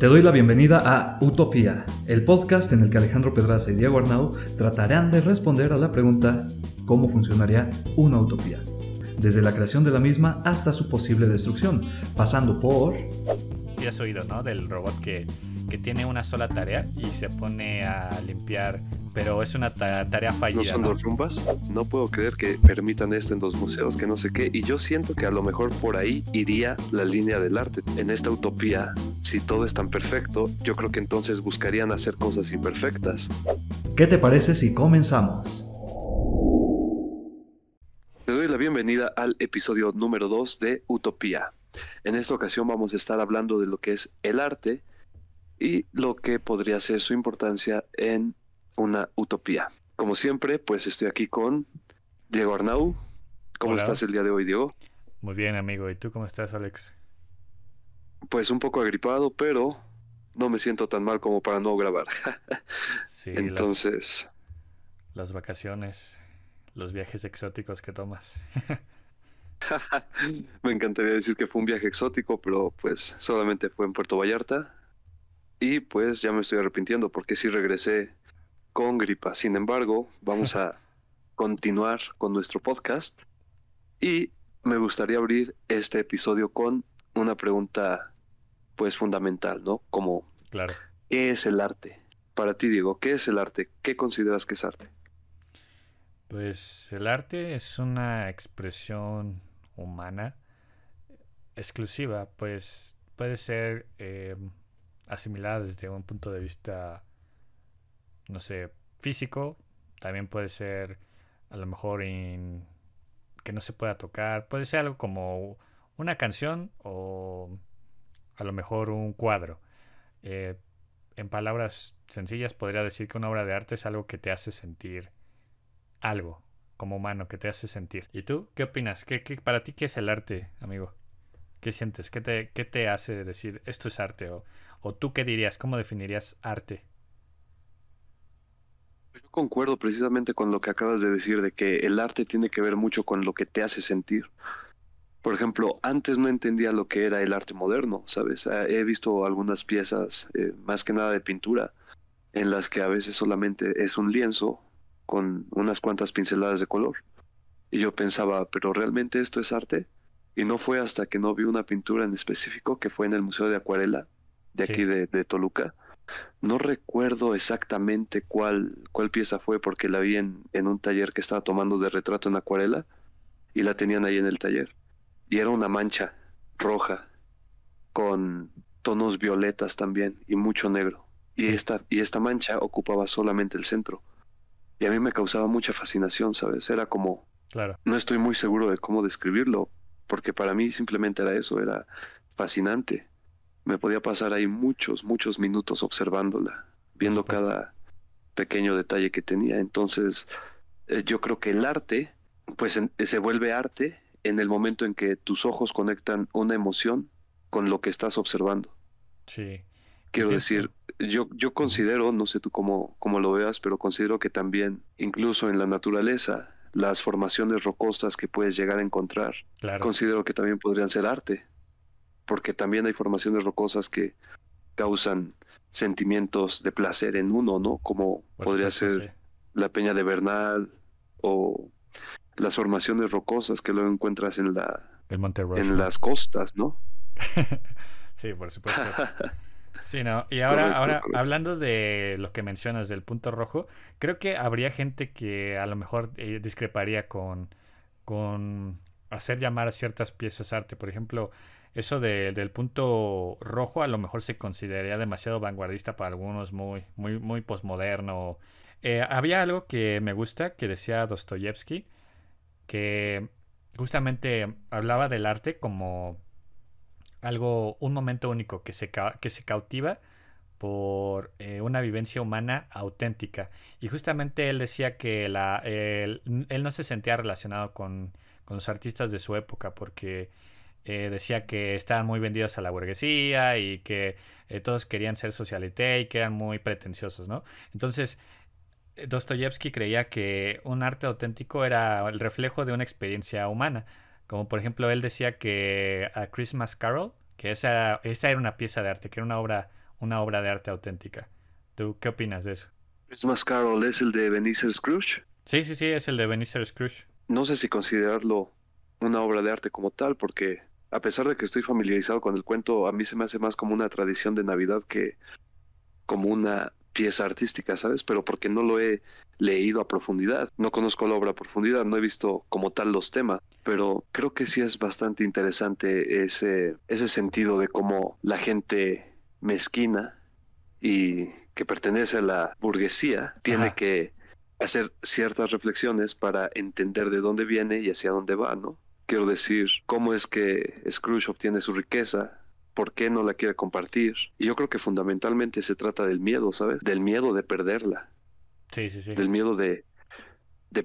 Te doy la bienvenida a Utopía, el podcast en el que Alejandro Pedraza y Diego Arnau tratarán de responder a la pregunta ¿cómo funcionaría una utopía? Desde la creación de la misma hasta su posible destrucción, pasando por... Ya has oído, ¿no? Del robot que que tiene una sola tarea y se pone a limpiar, pero es una tarea fallida. ¿No son dos rumbas? No puedo creer que permitan esto en dos museos, que no sé qué. Y yo siento que a lo mejor por ahí iría la línea del arte. En esta utopía, si todo es tan perfecto, yo creo que entonces buscarían hacer cosas imperfectas. ¿Qué te parece si comenzamos? Te doy la bienvenida al episodio número 2 de Utopía. En esta ocasión vamos a estar hablando de lo que es el arte y lo que podría ser su importancia en una utopía. Como siempre, pues estoy aquí con Diego Arnau. ¿Cómo estás el día de hoy, Diego? Muy bien, amigo. ¿Y tú cómo estás, Alex? Pues un poco agripado, pero no me siento tan mal como para no grabar. sí, Entonces... Las las vacaciones, los viajes exóticos que tomas. Me encantaría decir que fue un viaje exótico, pero pues solamente fue en Puerto Vallarta y pues ya me estoy arrepintiendo porque sí regresé con gripa. Sin embargo, vamos a continuar con nuestro podcast. Y me gustaría abrir este episodio con una pregunta pues fundamental, ¿no? Como claro. ¿qué es el arte? Para ti Diego, ¿qué es el arte? ¿Qué consideras que es arte? Pues el arte es una expresión humana exclusiva, pues puede ser eh, asimilada desde un punto de vista, no sé, físico. También puede ser a lo mejor en que no se pueda tocar. Puede ser algo como una canción o a lo mejor un cuadro. Eh, en palabras sencillas podría decir que una obra de arte es algo que te hace sentir algo como humano, que te hace sentir. ¿Y tú qué opinas? para ti qué es el arte, amigo? ¿Qué sientes? ¿Qué te, qué te hace decir esto es arte? ¿O ¿O tú qué dirías? ¿Cómo definirías arte? Yo concuerdo precisamente con lo que acabas de decir, de que el arte tiene que ver mucho con lo que te hace sentir. Por ejemplo, antes no entendía lo que era el arte moderno, ¿sabes? Ah, he visto algunas piezas, eh, más que nada de pintura, en las que a veces solamente es un lienzo con unas cuantas pinceladas de color. Y yo pensaba, ¿pero realmente esto es arte? Y no fue hasta que no vi una pintura en específico que fue en el Museo de Acuarela, de aquí de, Toluca. No recuerdo exactamente cuál, cuál pieza fue porque la vi en, un taller que estaba tomando de retrato en acuarela y la tenían ahí en el taller. Y era una mancha roja con tonos violetas también y mucho negro. Y, esta, y esta mancha ocupaba solamente el centro. Y a mí me causaba mucha fascinación, ¿sabes? Era como... Claro. No estoy muy seguro de cómo describirlo, porque para mí simplemente era eso, era fascinante me podía pasar ahí muchos, muchos minutos observándola, viendo cada pequeño detalle que tenía. Entonces, eh, yo creo que el arte, pues se vuelve arte en el momento en que tus ojos conectan una emoción con lo que estás observando. Sí. Quiero decir, yo, yo considero, no sé tú cómo, cómo lo veas, pero considero que también, incluso en la naturaleza, las formaciones rocosas que puedes llegar a encontrar, considero que también podrían ser arte porque también hay formaciones rocosas que causan sentimientos de placer en uno, ¿no? Como podría ser la peña de Bernal o las formaciones rocosas que luego encuentras en la en las costas, ¿no? sí, por supuesto. Sí, no. Y ahora, ahora hablando de lo que mencionas del punto rojo, creo que habría gente que a lo mejor eh, discreparía con, con hacer llamar a ciertas piezas arte. Por ejemplo, eso del punto rojo a lo mejor se consideraría demasiado vanguardista para algunos, muy, muy, muy posmoderno. Eh, había algo que me gusta que decía Dostoyevsky, que justamente hablaba del arte como algo, un momento único que se, que se cautiva por eh, una vivencia humana auténtica. Y justamente él decía que él, no se sentía relacionado con los artistas de su época porque eh, decía que estaban muy vendidos a la burguesía y que eh, todos querían ser socialite y que eran muy pretenciosos, ¿no? Entonces, eh, Dostoyevsky creía que un arte auténtico era el reflejo de una experiencia humana. Como por ejemplo, él decía que A Christmas Carol, que esa, era una pieza de arte, que era una obra, una obra de arte auténtica. ¿Tú qué opinas de eso? Christmas Carol es el de Benicio Scrooge. Sí, sí, sí, es el de Benicio Scrooge. No sé si considerarlo una obra de arte como tal, porque a pesar de que estoy familiarizado con el cuento, a mí se me hace más como una tradición de Navidad que como una pieza artística, ¿sabes? Pero porque no lo he leído a profundidad, no conozco la obra a profundidad, no he visto como tal los temas, pero creo que sí es bastante interesante ese, ese sentido de cómo la gente mezquina y que pertenece a la burguesía tiene que hacer ciertas reflexiones para entender de dónde viene y hacia dónde va, ¿no? Quiero decir, cómo es que Scrooge obtiene su riqueza, por qué no la quiere compartir. Y yo creo que fundamentalmente se trata del miedo, ¿sabes? Del miedo de perderla. Sí, sí, sí. Del miedo de,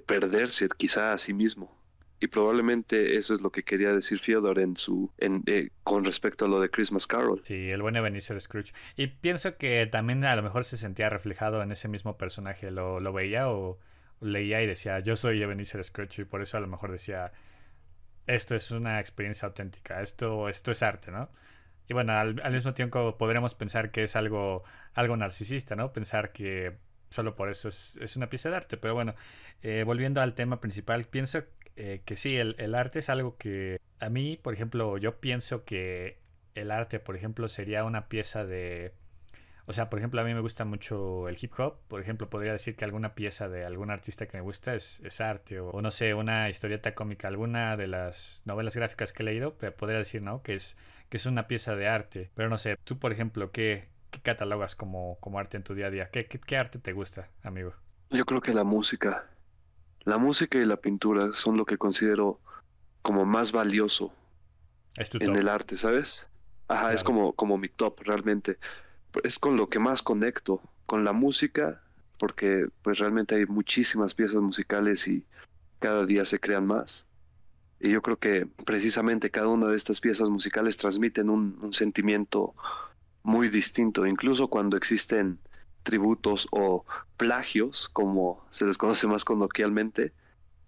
perderse quizá a sí mismo. Y probablemente eso es lo que quería decir Fyodor en su, eh, con respecto a lo de Christmas Carol. Sí, el buen Ebenezer Scrooge. Y pienso que también a lo mejor se sentía reflejado en ese mismo personaje. Lo, lo veía o leía y decía, yo soy Ebenezer Scrooge. Y por eso a lo mejor decía, esto es una experiencia auténtica, esto, esto es arte, ¿no? Y bueno, al, mismo tiempo podremos pensar que es algo, algo narcisista, ¿no? Pensar que solo por eso es, una pieza de arte. Pero bueno, eh, volviendo al tema principal, pienso eh, que sí, el, arte es algo que a mí, por ejemplo, yo pienso que el arte, por ejemplo, sería una pieza de o sea, por ejemplo, a mí me gusta mucho el hip hop. Por ejemplo, podría decir que alguna pieza de algún artista que me gusta es, es arte. O, no sé, una historieta cómica, alguna de las novelas gráficas que he leído, pero podría decir, ¿no? Que es, que es una pieza de arte. Pero no sé, tú, por ejemplo, ¿qué, catalogas como, como arte en tu día a día? ¿Qué, arte te gusta, amigo? Yo creo que la música. La música y la pintura son lo que considero como más valioso en el arte, ¿sabes? Ajá, es como, como mi top realmente es con lo que más conecto, con la música, porque pues realmente hay muchísimas piezas musicales y cada día se crean más. Y yo creo que precisamente cada una de estas piezas musicales transmiten un, sentimiento muy distinto, incluso cuando existen tributos o plagios, como se les conoce más coloquialmente,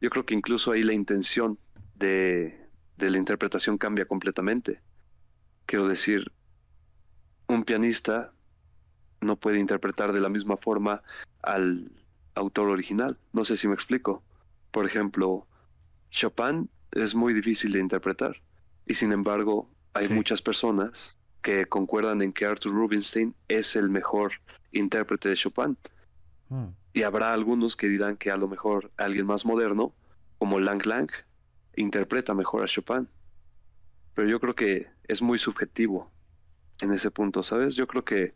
yo creo que incluso ahí la intención de la interpretación cambia completamente. Quiero decir, un pianista no puede interpretar de la misma forma al autor original. No sé si me explico. Por ejemplo, Chopin es muy difícil de interpretar y sin embargo hay muchas personas que concuerdan en que Arthur Rubinstein es el mejor intérprete de Chopin. Hmm. Y habrá algunos que dirán que a lo mejor alguien más moderno, como Lang Lang, interpreta mejor a Chopin. Pero yo creo que es muy subjetivo en ese punto, ¿sabes? Yo creo que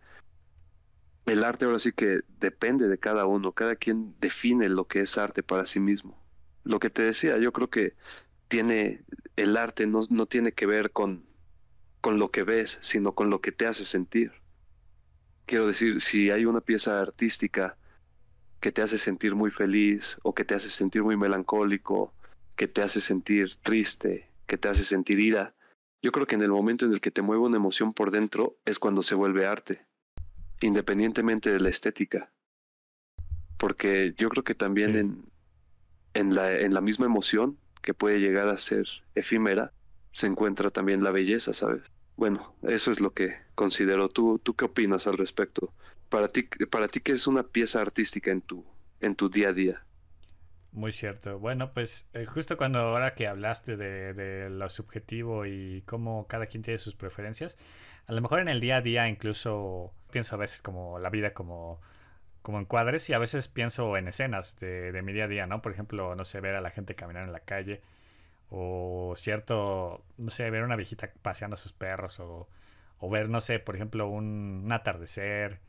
el arte ahora sí que depende de cada uno, cada quien define lo que es arte para sí mismo. Lo que te decía, yo creo que tiene el arte no, tiene que ver con, con lo que ves, sino con lo que te hace sentir. Quiero decir, si hay una pieza artística que te hace sentir muy feliz o que te hace sentir muy melancólico, que te hace sentir triste, que te hace sentir ira, yo creo que en el momento en el que te mueve una emoción por dentro es cuando se vuelve arte independientemente de la estética. Porque yo creo que también en, en, la, en la misma emoción que puede llegar a ser efímera, se encuentra también la belleza, ¿sabes? Bueno, eso es lo que considero. ¿Tú, tú qué opinas al respecto? Para ti, para ti, ¿qué es una pieza artística en tu, en tu día a día? Muy cierto. Bueno, pues eh, justo cuando ahora que hablaste de, de, lo subjetivo y cómo cada quien tiene sus preferencias, a lo mejor en el día a día incluso pienso a veces como la vida como, como en cuadres y a veces pienso en escenas de, de mi día a día, ¿no? Por ejemplo, no sé, ver a la gente caminar en la calle o cierto, no sé, ver a una viejita paseando a sus perros o, ver, no sé, por ejemplo, un, atardecer.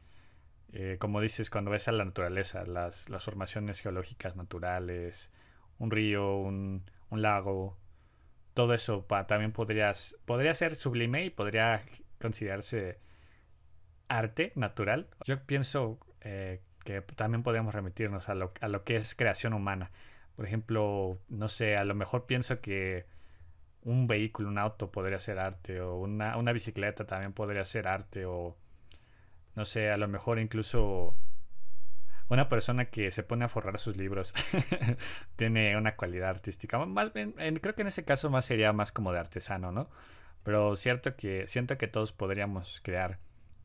Eh, como dices, cuando ves a la naturaleza, las, las formaciones geológicas naturales, un río, un, lago, todo eso pa, también podrías, podría ser sublime y podría considerarse arte natural. Yo pienso eh, que también podemos remitirnos a lo, que es creación humana. Por ejemplo, no sé, a lo mejor pienso que un vehículo, un auto podría ser arte, o una, bicicleta también podría ser arte, o no sé, a lo mejor incluso una persona que se pone a forrar sus libros tiene una cualidad artística. creo que en ese caso más sería más como de artesano, ¿no? Pero cierto que siento que todos podríamos crear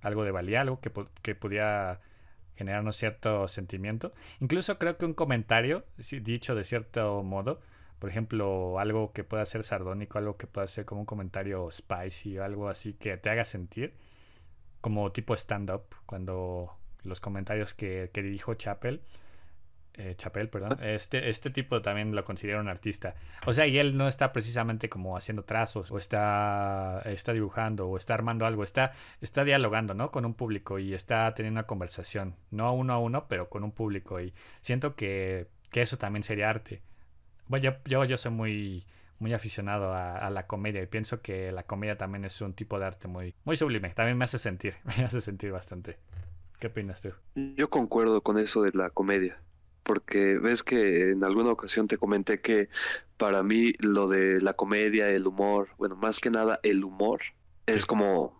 algo de valía, algo que, pudiera generar generarnos cierto sentimiento. Incluso creo que un comentario, dicho de cierto modo, por ejemplo, algo que pueda ser sardónico, algo que pueda ser como un comentario spicy o algo así que te haga sentir, como tipo stand-up, cuando los comentarios que, que dijo Chappell eh, Chapel, perdón, ah. este, este tipo también lo considera un artista. O sea, y él no está precisamente como haciendo trazos, o está, está dibujando, o está armando algo, está, está dialogando, ¿no? Con un público y está teniendo una conversación, no uno a uno, pero con un público. Y siento que, eso también sería arte. Bueno, yo, yo, soy muy, muy aficionado a, la comedia y pienso que la comedia también es un tipo de arte muy, muy sublime. También me hace sentir, me hace sentir bastante. ¿Qué opinas tú? Yo concuerdo con eso de la comedia porque ves que en alguna ocasión te comenté que para mí lo de la comedia, el humor, bueno, más que nada el humor es como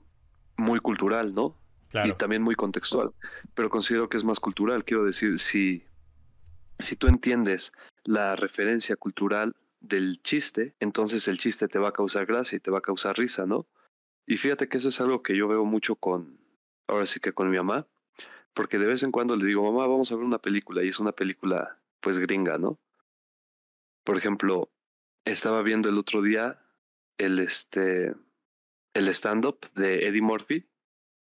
muy cultural, ¿no? Y también muy contextual, pero considero que es más cultural, quiero decir, si, si tú entiendes la referencia cultural del chiste, entonces el chiste te va a causar gracia y te va a causar risa, ¿no? Y fíjate que eso es algo que yo veo mucho con, ahora sí que con mi mamá, porque de vez en cuando le digo, mamá, vamos a ver una película, y es una película pues gringa, ¿no? Por ejemplo, estaba viendo el otro día el, este, el stand-up de Eddie Murphy,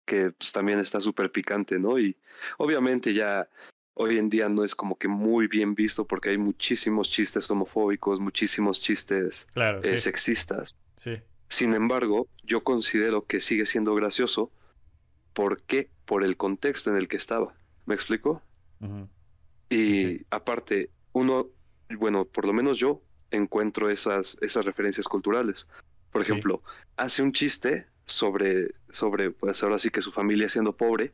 que pues, también está súper picante, ¿no? Y obviamente ya hoy en día no es como que muy bien visto porque hay muchísimos chistes homofóbicos, muchísimos chistes eh, sexistas. Sí. Sin embargo, yo considero que sigue siendo gracioso porque por el contexto en el que estaba. ¿Me explico? Y aparte, uno, bueno, por lo menos yo encuentro esas, esas referencias culturales. Por ejemplo, hace un chiste sobre, sobre, pues ahora sí que su familia siendo pobre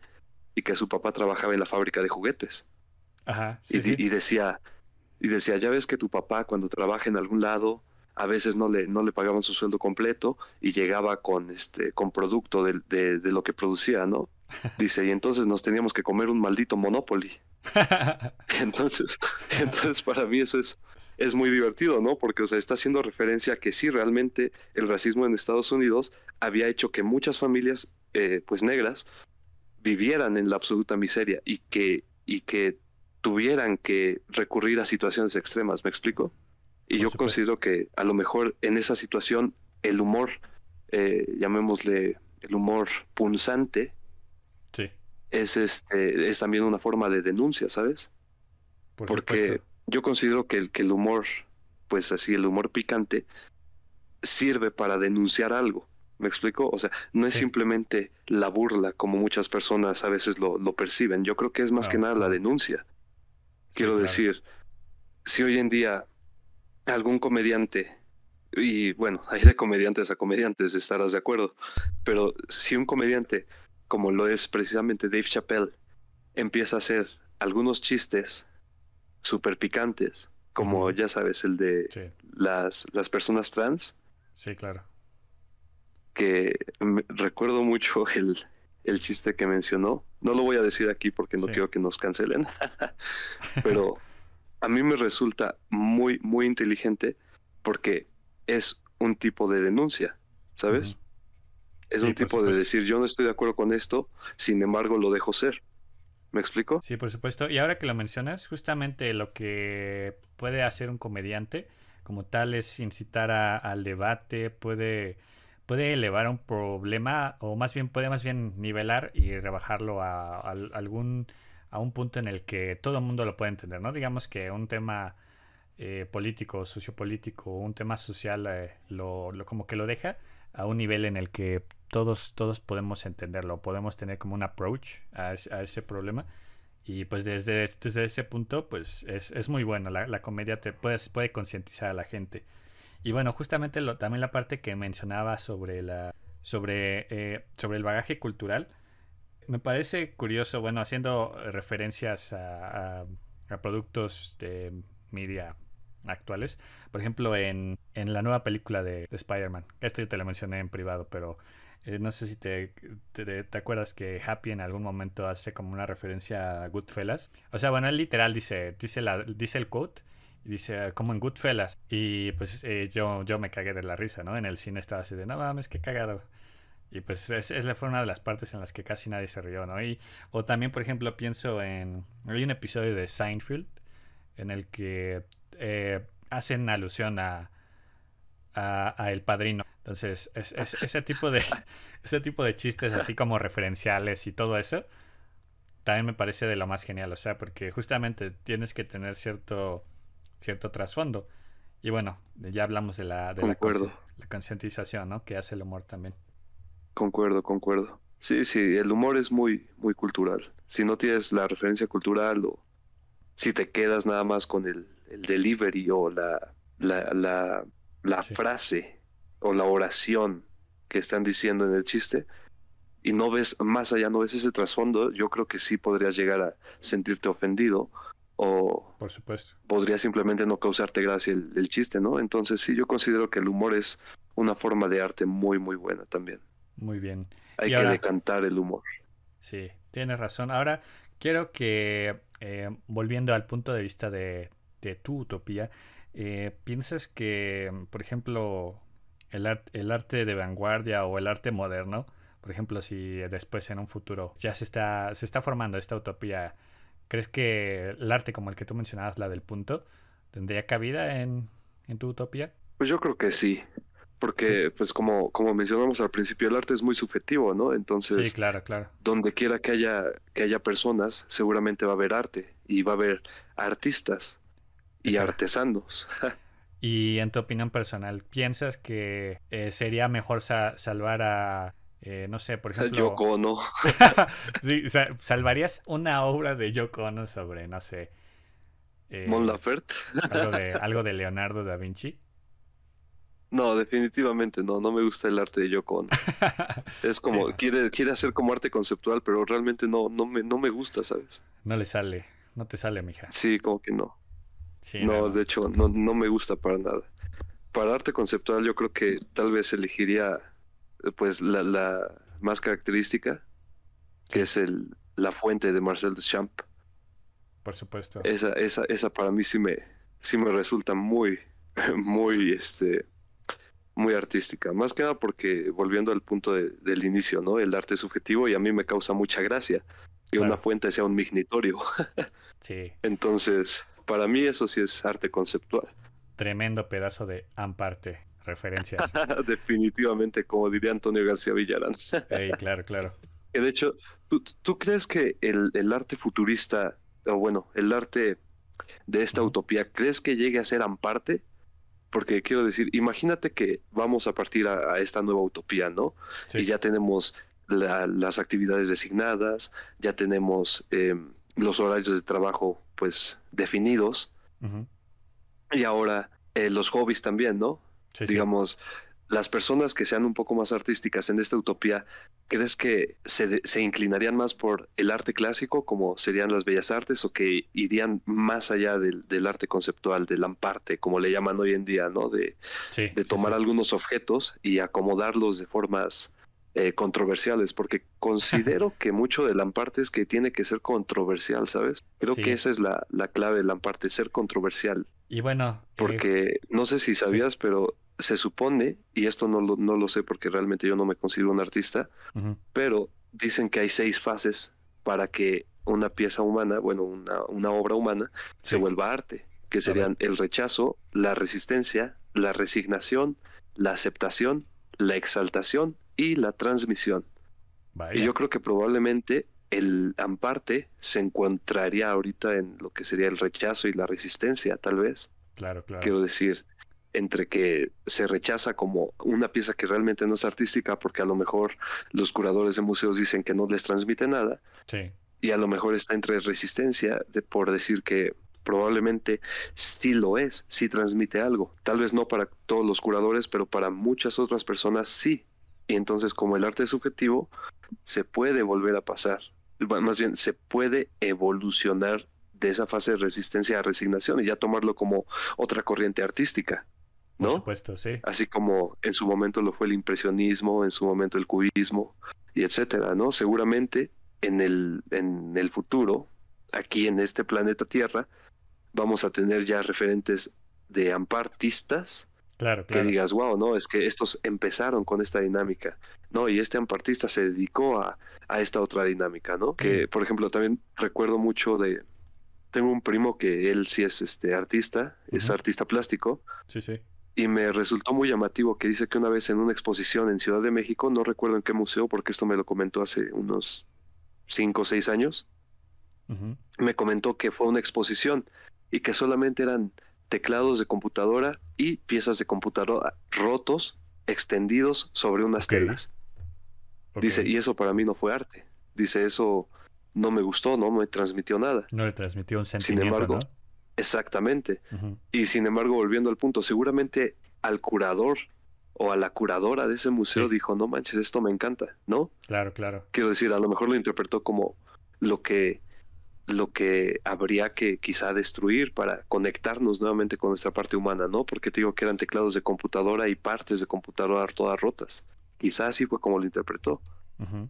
y que su papá trabajaba en la fábrica de juguetes. Ajá, y decía, y decía, ya ves que tu papá cuando trabaja en algún lado a veces no le, no le pagaban su sueldo completo y llegaba con, este, con producto de, lo que producía, ¿no? Dice, y entonces nos teníamos que comer un maldito Monopoly. Entonces, entonces para mí eso es, es muy divertido, ¿no? Porque, o sea, está haciendo referencia a que sí, realmente el racismo en Estados Unidos había hecho que muchas familias, eh, pues negras, vivieran en la absoluta miseria y que, y que tuvieran que recurrir a situaciones extremas, ¿me explico? Y yo considero que a lo mejor en esa situación el humor, eh, llamémosle el humor punzante, es, este, es también una forma de denuncia, ¿sabes? Porque yo considero que el, que el humor, pues así, el humor picante, sirve para denunciar algo. ¿Me explico? O sea, no es simplemente la burla como muchas personas a veces lo, perciben. Yo creo que es más ah, que nada la denuncia. Quiero decir, si hoy en día algún comediante, y bueno, hay de comediantes a comediantes, estarás de acuerdo, pero si un comediante, como lo es precisamente Dave Chappelle, empieza a hacer algunos chistes súper picantes, como ya sabes, el de las, personas trans. Sí, claro. Que recuerdo mucho el, el chiste que mencionó. No lo voy a decir aquí porque no quiero que nos cancelen, pero a mí me resulta muy, muy inteligente porque es un tipo de denuncia, ¿sabes? Es un tipo de decir, yo no estoy de acuerdo con esto, sin embargo lo dejo ser. ¿Me explico? Sí, por supuesto. Y ahora que lo mencionas, justamente lo que puede hacer un comediante como tal es incitar al debate, puede, puede elevar un problema o más bien puede más bien nivelar y rebajarlo a, a algún a un punto en el que todo el mundo lo puede entender, ¿no? Digamos que un tema eh, político, sociopolítico, un tema social, eh, lo, como que lo deja a un nivel en el que todos, todos podemos entenderlo, podemos tener como un approach a, ese problema. Y pues desde, desde ese punto, pues es, muy bueno. La, comedia te puede, puede concientizar a la gente. Y bueno, justamente lo, también la parte que mencionaba sobre la sobre, eh, sobre el bagaje cultural me parece curioso, bueno, haciendo referencias a, productos de media actuales. Por ejemplo, en, la nueva película de, Spider-Man. ya te lo mencioné en privado, pero eh, no sé si te, te, acuerdas que Happy en algún momento hace como una referencia a Goodfellas. O sea, bueno, él literal dice, dice, la, dice el quote. dice, como en Goodfellas. Y pues eh, yo, yo me cagué de la risa, ¿no? En el cine estaba así de, no mames, qué cagado. Y pues es, fue una de las partes en las que casi nadie se rió, ¿no? Y, o también, por ejemplo, pienso en... Hay un episodio de Seinfeld en el que eh, hacen alusión a, a, a, El Padrino. Entonces, ese, tipo de, ese tipo de chistes así como referenciales y todo eso, también me parece de lo más genial. O sea, porque justamente tienes que tener cierto, cierto trasfondo. Y bueno, ya hablamos de la, de la, la concientización, ¿no? Que hace el humor también. Concuerdo, concuerdo. Sí, sí, el humor es muy, muy cultural. Si no tienes la referencia cultural o si te quedas nada más con el, delivery o la, la, frase o la oración que están diciendo en el chiste y no ves más allá, no ves ese trasfondo, yo creo que sí podrías llegar a sentirte ofendido o Por supuesto. podría simplemente no causarte gracia el chiste, ¿no? Entonces sí, yo considero que el humor es una forma de arte muy, muy buena también. Muy bien. Hay que decantar el humor. Sí, tienes razón. Ahora quiero que, eh, volviendo al punto de vista de, tu utopía, eh, piensas que, por ejemplo, el, arte de vanguardia o el arte moderno, por ejemplo, si después en un futuro ya se está, se está formando esta utopía, ¿crees que el arte como el que tú mencionabas, la del punto, tendría cabida en tu utopía? Pues yo creo que sí porque pues como, como mencionamos al principio, el arte es muy subjetivo, ¿no? Entonces, sí, claro, claro. donde quiera que haya, que haya personas, seguramente va a haber arte y va a haber artistas y artesanos. y en tu opinión personal, ¿piensas que eh, sería mejor salvar a, eh, no sé, por ejemplo... Yoko Ono. sí, ¿Salvarías una obra de Yoko sobre, no sé... Eh, Mon Laferte. algo de Leonardo da Vinci? No, definitivamente no, no me gusta el arte de Yoko Es como, quiere, quiere hacer como arte conceptual, pero realmente no, no, me, no me gusta, ¿sabes? No le sale, no te sale, mija. Sí, como que no. Sí, no, de hecho, no, no me gusta para nada. Para arte conceptual yo creo que tal vez elegiría pues la, más característica, que es el, la fuente de Marcel Duchamp. Por supuesto. Esa, esa, esa para mí sí me, sí me resulta muy, muy este, muy artística. Más que nada porque, volviendo al punto del inicio, ¿no? El arte es subjetivo y a mí me causa mucha gracia que una fuente sea un mignitorio. sí. Entonces, para mí eso sí es arte conceptual. Tremendo pedazo de amparte, referencias. Definitivamente, como diría Antonio García Villarán. claro, claro. De hecho, ¿tú, crees que el, arte futurista, o bueno, el arte de esta utopía, ¿crees que llegue a ser amparte? porque quiero decir, imagínate que vamos a partir a, esta nueva utopía, ¿no? Y ya tenemos las actividades designadas, ya tenemos em, los horarios de trabajo, pues, definidos. Y ahora eh, los hobbies también, ¿no? Digamos, sí las personas que sean un poco más artísticas en esta utopía, ¿crees que se, inclinarían más por el arte clásico, como serían las bellas artes, o que irían más allá del, arte conceptual, del amparte, como le llaman hoy en día, ¿no? De, tomar algunos objetos y acomodarlos de formas eh, controversiales, porque considero que mucho del amparte es que tiene que ser controversial, ¿sabes? Creo que esa es la, clave del amparte, ser controversial. Y bueno. Eh, porque no sé si sabías, pero se supone, y esto no lo, no lo sé porque realmente yo no me considero un artista, pero dicen que hay seis fases para que una pieza humana, bueno, una, una obra humana, se vuelva arte, que serían el rechazo, la resistencia, la resignación, la aceptación, la exaltación y la transmisión. Y yo creo que probablemente el amparte se encontraría ahorita en lo que sería el rechazo y la resistencia, tal vez. Claro, claro. Quiero decir, entre que se rechaza como una pieza que realmente no es artística porque a lo mejor los curadores de museos dicen que no les transmite nada. Y a lo mejor está entre resistencia de, por decir que probablemente sí lo es, sí transmite algo. Tal vez no para todos los curadores, pero para muchas otras personas sí. Y entonces como el arte es subjetivo, se puede volver a pasar. Más bien, se puede evolucionar de esa fase de resistencia a resignación y ya tomarlo como otra corriente artística sí. Así como en su momento lo fue el impresionismo, en su momento el cubismo, y etcétera, ¿no? Seguramente en el, en el futuro, aquí en este planeta Tierra, vamos a tener ya referentes de ampartistas claro, que digas, wow, no, es que estos empezaron con esta dinámica, ¿no? Y este ampartista se dedicó a, a esta otra dinámica, ¿no? Que, por ejemplo, también recuerdo mucho de... Tengo un primo que él sí es este artista, es artista plástico. Sí, sí y me resultó muy llamativo que dice que una vez en una exposición en Ciudad de México, no recuerdo en qué museo, porque esto me lo comentó hace unos 5 o 6 años, me comentó que fue una exposición y que solamente eran teclados de computadora y piezas de computadora rotos, extendidos sobre unas telas. Dice, y eso para mí no fue arte. Dice, eso no me gustó, no me transmitió nada. No le transmitió un sentimiento. Sin embargo, Exactamente. Y sin embargo, volviendo al punto, seguramente al curador o a la curadora de ese museo dijo, no manches, esto me encanta, ¿no? Claro, claro. Quiero decir, a lo mejor lo interpretó como lo que, lo que habría que quizá destruir para conectarnos nuevamente con nuestra parte humana, ¿no? Porque te digo que eran teclados de computadora y partes de computadora todas rotas. Quizá así fue como lo interpretó.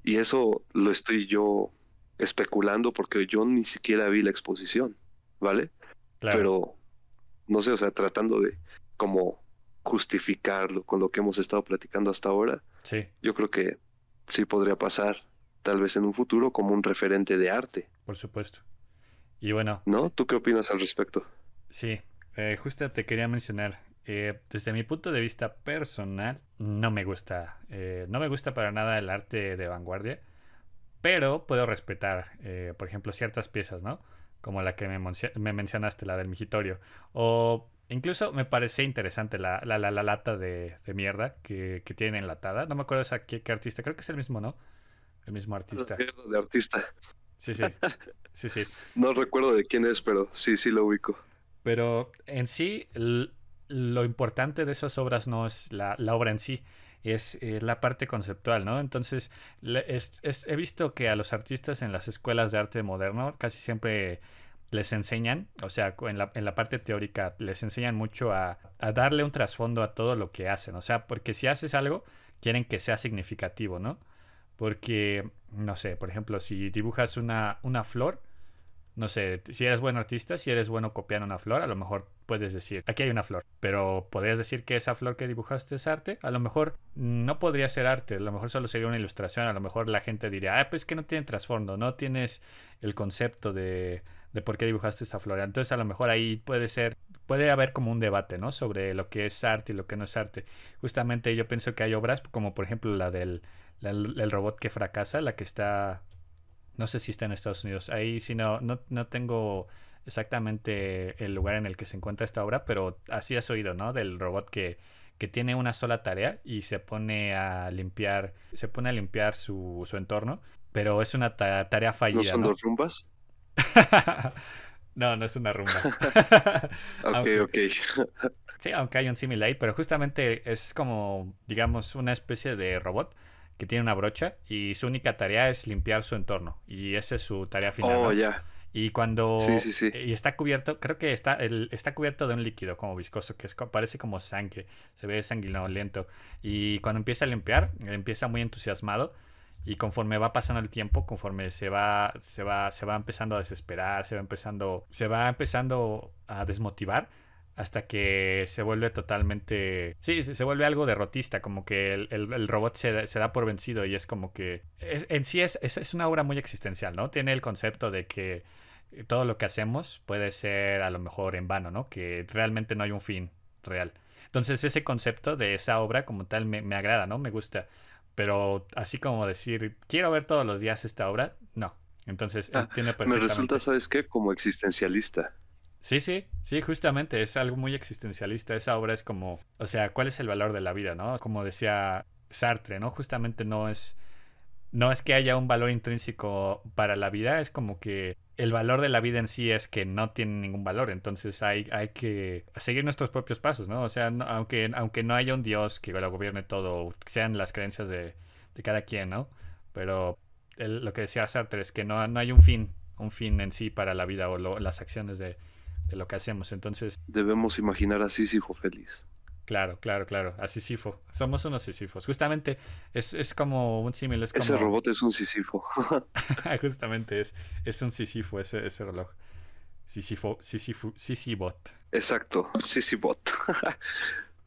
Y eso lo estoy yo especulando porque yo ni siquiera vi la exposición, ¿vale? Pero, no sé, o sea, tratando de como justificarlo con lo que hemos estado platicando hasta ahora, yo creo que sí podría pasar, tal vez en un futuro, como un referente de arte. Por supuesto. Y bueno. ¿No? Eh, ¿Tú qué opinas al respecto? Sí, eh, justo te quería mencionar. Eh, desde mi punto de vista personal, no me gusta. no me gusta para nada el arte de vanguardia. Pero puedo respetar, por ejemplo, ciertas piezas, ¿no? como la que me, me mencionaste, la del migitorio. O incluso me parece interesante la, la, la, lata de, de mierda que, que, tiene enlatada. No me acuerdo esa, qué, artista, creo que es el mismo, ¿no? El mismo artista. de artista. Sí, sí. Sí, sí. no recuerdo de quién es, pero sí, sí lo ubico. Pero en sí, lo importante de esas obras no es la obra en sí, es eh, la parte conceptual, ¿no? Entonces, he visto que a los artistas en las escuelas de arte moderno casi siempre les enseñan, o sea, en la, en la parte teórica les enseñan mucho a, darle un trasfondo a todo lo que hacen, o sea, porque si haces algo, quieren que sea significativo, ¿no? Porque, no sé, por ejemplo, si dibujas una, una flor, no sé, si eres buen artista, si eres bueno copiar una flor, a lo mejor puedes decir, aquí hay una flor, pero podrías decir que esa flor que dibujaste es arte. A lo mejor no podría ser arte, a lo mejor solo sería una ilustración, a lo mejor la gente diría, ah, pues que no tiene trasfondo, no tienes el concepto de, de por qué dibujaste esa flor. Entonces a lo mejor ahí puede ser puede haber como un debate, ¿no? Sobre lo que es arte y lo que no es arte. Justamente yo pienso que hay obras como por ejemplo la del el robot que fracasa, la que está, no sé si está en Estados Unidos, ahí si no, no, no tengo exactamente el lugar en el que se encuentra esta obra, pero así has oído, ¿no? Del robot que, que tiene una sola tarea y se pone a limpiar, se pone a limpiar su, su entorno, pero es una tarea fallida. ¿No son dos rumbas? no, no es una rumba. ok, sí, aunque hay un similar pero justamente es como, digamos, una especie de robot que tiene una brocha y su única tarea es limpiar su entorno y esa es su tarea final. Oh, ya. Y cuando y está cubierto, creo que está el, está cubierto de un líquido como viscoso que parece como sangre, se ve sanguinolento y cuando empieza a limpiar, empieza muy entusiasmado y conforme va pasando el tiempo, conforme se va se va se va empezando a desesperar, se va empezando se va empezando a desmotivar hasta que se vuelve totalmente... Sí, se vuelve algo derrotista, como que el, robot se, da por vencido y es como que... en sí es, es, una obra muy existencial, ¿no? Tiene el concepto de que todo lo que hacemos puede ser a lo mejor en vano, ¿no? Que realmente no hay un fin real. Entonces ese concepto de esa obra como tal me, agrada, ¿no? Me gusta. Pero así como decir, quiero ver todos los días esta obra, no. Entonces, ah, tiene tiene Me resulta, ¿sabes qué? Como existencialista. Sí, sí, sí, justamente es algo muy existencialista. Esa obra es como, o sea, ¿cuál es el valor de la vida, no? Como decía Sartre, ¿no? Justamente no es, no es que haya un valor intrínseco para la vida, es como que el valor de la vida en sí es que no tiene ningún valor, entonces hay, hay que seguir nuestros propios pasos, ¿no? O sea, aunque, aunque no haya un Dios que lo gobierne todo, sean las creencias de, de cada quien, ¿no? Pero lo que decía Sartre es que no, no hay un fin, un fin en sí para la vida o las acciones de, lo que hacemos. Entonces. Debemos imaginar a Sísifo feliz. Claro, claro, claro. A Sísifo. Somos unos Sísifos. Justamente es, como un símil. Es como... Ese robot es un Sísifo. Justamente es, es un Sísifo ese, ese reloj. Sísifo, Sísifo, Sísibot. Exacto, Sísibot.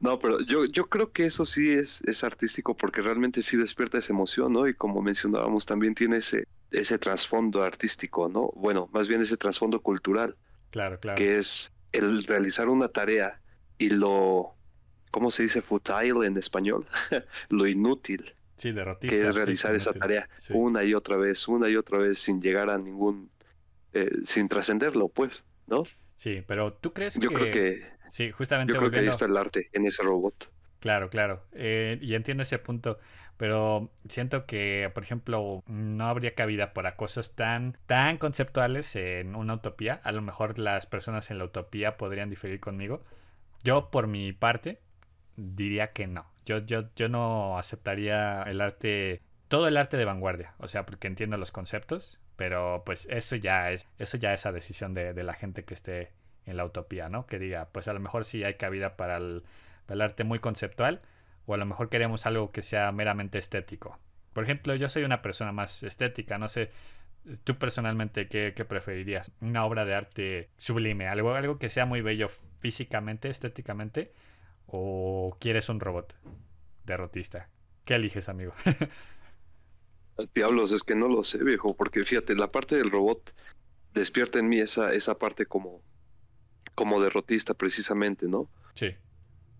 No, pero yo, yo creo que eso sí es, es artístico porque realmente sí despierta esa emoción, ¿no? Y como mencionábamos, también tiene ese, ese trasfondo artístico, ¿no? Bueno, más bien ese trasfondo cultural. Claro, claro. Que es el realizar una tarea y lo, ¿cómo se dice futile en español? lo inútil. Sí, derrotista. Que es realizar esa tarea una y otra vez, una y otra vez sin llegar a ningún, eh, sin trascenderlo, pues, ¿no? Sí, pero tú crees que... Yo creo que... Sí, justamente. Yo creo que ahí está el arte en ese robot. Claro, claro. Eh, y entiendo ese punto pero siento que, por ejemplo, no habría cabida por acosos tan, tan conceptuales en una utopía. A lo mejor las personas en la utopía podrían diferir conmigo. Yo, por mi parte, diría que no. Yo, yo, yo no aceptaría el arte, todo el arte de vanguardia, o sea, porque entiendo los conceptos, pero pues eso ya es, eso ya es decisión de, de la gente que esté en la utopía, ¿no? Que diga, pues a lo mejor sí hay cabida para el, para el arte muy conceptual, o a lo mejor queremos algo que sea meramente estético. Por ejemplo, yo soy una persona más estética, no sé, tú personalmente, ¿qué, preferirías? ¿Una obra de arte sublime? ¿Algo, que sea muy bello físicamente, estéticamente? ¿O quieres un robot derrotista? ¿Qué eliges, amigo? Diablos, es que no lo sé, viejo, porque fíjate, la parte del robot despierta en mí esa, esa parte como, como derrotista, precisamente, ¿no? Sí.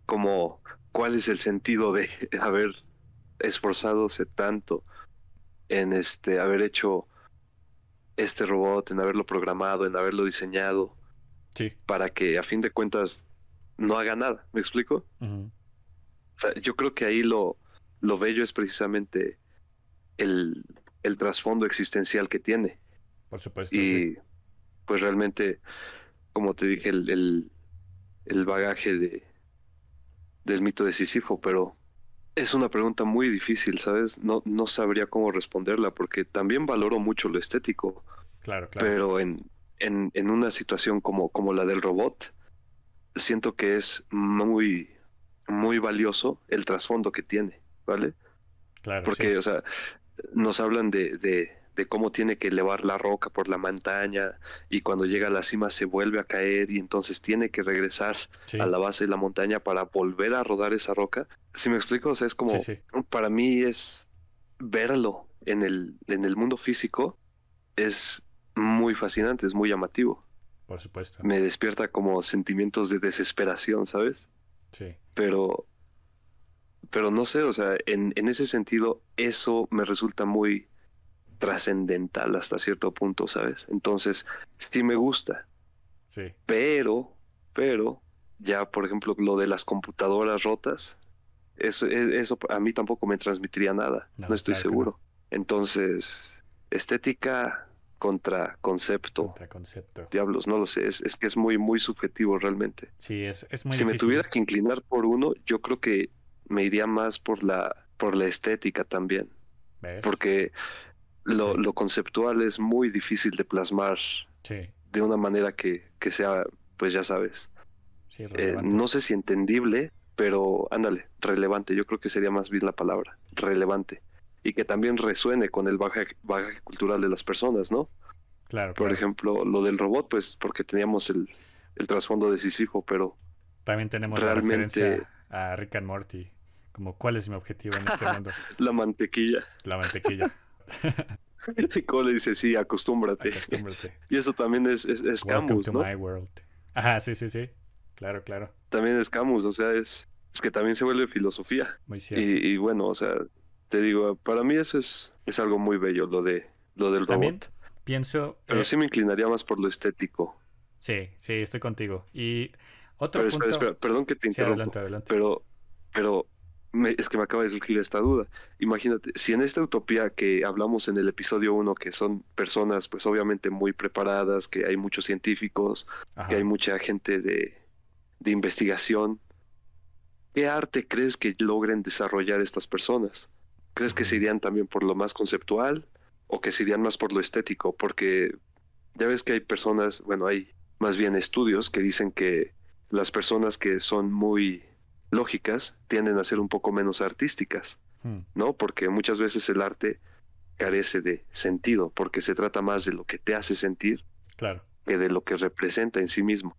Como, ¿cuál es el sentido de haber esforzadose tanto en este haber hecho este robot, en haberlo programado, en haberlo diseñado, para que a fin de cuentas no haga nada, ¿me explico? yo creo que ahí lo, lo bello es precisamente el, trasfondo existencial que tiene. Por supuesto. Y pues realmente, como te dije, el bagaje de, del mito de Sísifo, pero es una pregunta muy difícil, ¿sabes? No, no sabría cómo responderla porque también valoro mucho lo estético. Claro, claro. Pero en, en, una situación como, como la del robot, siento que es muy, muy valioso el trasfondo que tiene, ¿vale? Claro. Porque, o sea, nos hablan de, de cómo tiene que elevar la roca por la montaña y cuando llega a la cima se vuelve a caer y entonces tiene que regresar a la base de la montaña para volver a rodar esa roca. Si me explico, o sea, es como para mí es verlo en el, en el mundo físico es muy fascinante, es muy llamativo. Por supuesto. Me despierta como sentimientos de desesperación, ¿sabes? Sí. Pero, pero no sé, o sea, en ese sentido, eso me resulta muy trascendental hasta cierto punto, ¿sabes? Entonces, sí me gusta. Sí. Pero, pero, ya por ejemplo, lo de las computadoras rotas, eso, e, eso a mí tampoco me transmitiría nada, no, estoy seguro. Entonces, estética contra concepto. Contra concepto. Diablos, no lo sé, es, que es muy, muy subjetivo realmente. Sí, es, es muy Si me tuviera que inclinar por uno, yo creo que me iría más por la, por la estética también. ¿Ves? Porque lo, conceptual es muy difícil de plasmar de una manera que, sea, pues ya sabes, eh, no sé si entendible, pero ándale, relevante, yo creo que sería más bien la palabra, relevante. Y que también resuene con el bagaje, cultural de las personas, ¿no? Claro. Por ejemplo, lo del robot, pues porque teníamos el, trasfondo de pero... También tenemos realmente... referencia a Rick and Morty, como cuál es mi objetivo en este mundo. la mantequilla. La mantequilla. Y dice, sí, acostúmbrate. Y eso también es, es, Camus, to ¿no? my world. Ajá, sí, sí, sí. Claro, claro. También es Camus, o sea, es, es que también se vuelve filosofía. Muy cierto. Y, bueno, o sea, te digo, para mí eso es, es algo muy bello, lo, de, lo del ¿También? Pienso... Pero eh, sí me inclinaría más por lo estético. Sí, sí, estoy contigo. Y otro punto... perdón que te interrumpa. adelante, adelante. Pero, pero es que me acaba de surgir esta duda. Imagínate, si en esta utopía que hablamos en el episodio 1, que son personas pues obviamente muy preparadas, que hay muchos científicos, que hay mucha gente de, de investigación, ¿qué arte crees que logren desarrollar estas personas? ¿Crees que se irían también por lo más conceptual o que se más por lo estético? Porque ya ves que hay personas, bueno, hay más bien estudios que dicen que las personas que son muy lógicas tienden a ser un poco menos artísticas, hmm. ¿no? Porque muchas veces el arte carece de sentido, porque se trata más de lo que te hace sentir claro. que de lo que representa en sí mismo,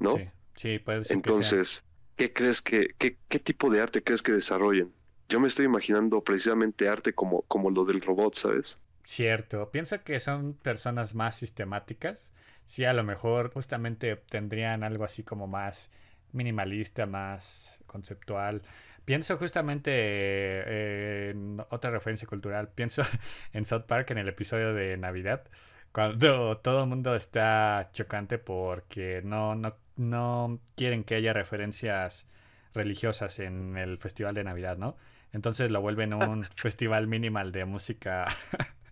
¿no? Sí, sí puede ser. Entonces, ¿qué crees que, qué, tipo de arte crees que desarrollen? Yo me estoy imaginando precisamente arte como, como lo del robot, ¿sabes? Cierto, pienso que son personas más sistemáticas. Sí, a lo mejor justamente tendrían algo así como más minimalista, más conceptual. Pienso justamente eh, en otra referencia cultural, pienso en South Park en el episodio de Navidad, cuando todo el mundo está chocante porque no, no, no quieren que haya referencias religiosas en el festival de Navidad, ¿no? Entonces lo vuelven un festival minimal de música,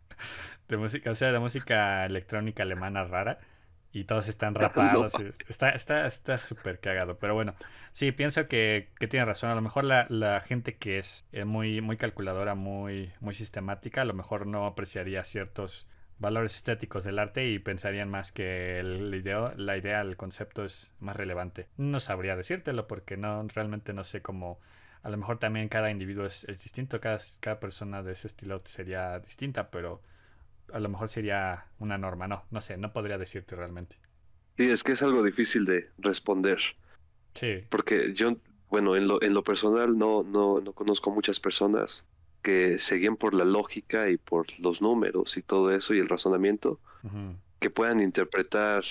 de música, o sea, de música electrónica alemana rara y todos están rapados. Está súper está, súper cagado. Pero bueno, sí, pienso que, que tiene razón. A lo mejor la, la gente que es eh, muy, muy calculadora, muy, muy sistemática, a lo mejor no apreciaría ciertos valores estéticos del arte y pensarían más que el la idea, el concepto es más relevante. No sabría decírtelo porque no realmente no sé cómo. A lo mejor también cada individuo es, distinto, cada, cada persona de ese estilo sería distinta, pero a lo mejor sería una norma. No, no sé, no podría decirte realmente. Sí, es que es algo difícil de responder. Sí. Porque yo, bueno, en lo, en lo personal no, no, no conozco muchas personas que seguían por la lógica y por los números y todo eso y el razonamiento, que puedan interpretar,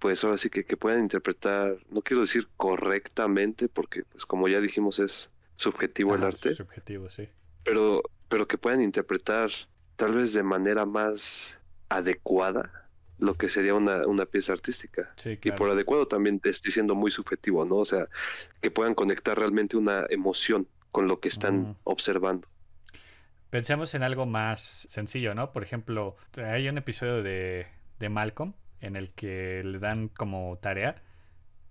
pues ahora sí que, que puedan interpretar, no quiero decir correctamente, porque pues como ya dijimos es subjetivo el arte. Subjetivo, sí. Pero, pero que puedan interpretar tal vez de manera más adecuada lo que sería una, pieza artística. Y por adecuado también te estoy siendo muy subjetivo, ¿no? O sea, que puedan conectar realmente una emoción con lo que están observando. Pensemos en algo más sencillo, ¿no? Por ejemplo, hay un episodio de, Malcolm en el que le dan como tarea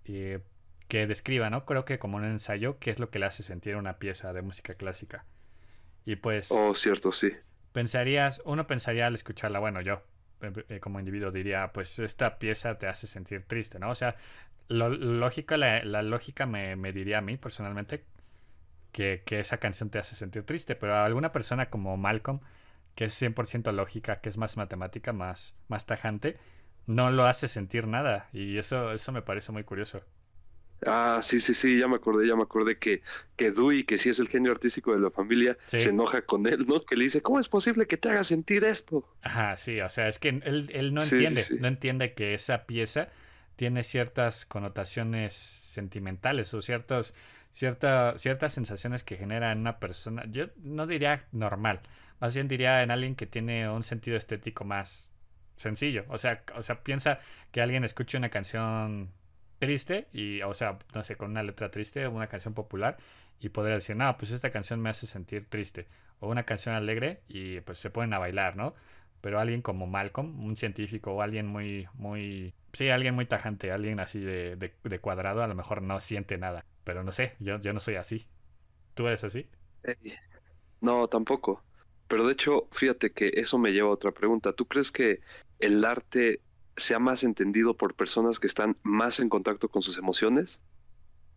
eh, que describa, ¿no? Creo que como un ensayo, qué es lo que le hace sentir una pieza de música clásica. Y pues... Oh, cierto, sí pensarías, uno pensaría al escucharla, bueno, yo eh, eh, como individuo diría, pues esta pieza te hace sentir triste, ¿no? O sea, lo, lógica, la, lógica me, diría a mí personalmente que, esa canción te hace sentir triste, pero a alguna persona como Malcolm, que es 100% lógica, que es más matemática, más, más tajante, no lo hace sentir nada. Y eso, eso me parece muy curioso. Ah, sí, sí, sí, ya me acordé, ya me acordé que, que Dewey, que sí es el genio artístico de la familia, se enoja con él, ¿no? Que le dice, ¿cómo es posible que te haga sentir esto? Ajá, sí, o sea, es que él, él no entiende, no entiende que esa pieza tiene ciertas connotaciones sentimentales o cierta, ciertas sensaciones que genera en una persona, yo no diría normal, más bien diría en alguien que tiene un sentido estético más sencillo, o sea, o sea piensa que alguien escuche una canción triste, y, o sea, no sé, con una letra triste, una canción popular, y poder decir, no, pues esta canción me hace sentir triste, o una canción alegre, y pues se ponen a bailar, ¿no? Pero alguien como Malcolm, un científico o alguien muy, muy, sí, alguien muy tajante, alguien así de, cuadrado, a lo mejor no siente nada, pero no sé, yo, yo no soy así. ¿Tú eres así? Eh, no, tampoco. Pero de hecho, fíjate que eso me lleva a otra pregunta. ¿Tú crees que el arte sea más entendido por personas que están más en contacto con sus emociones,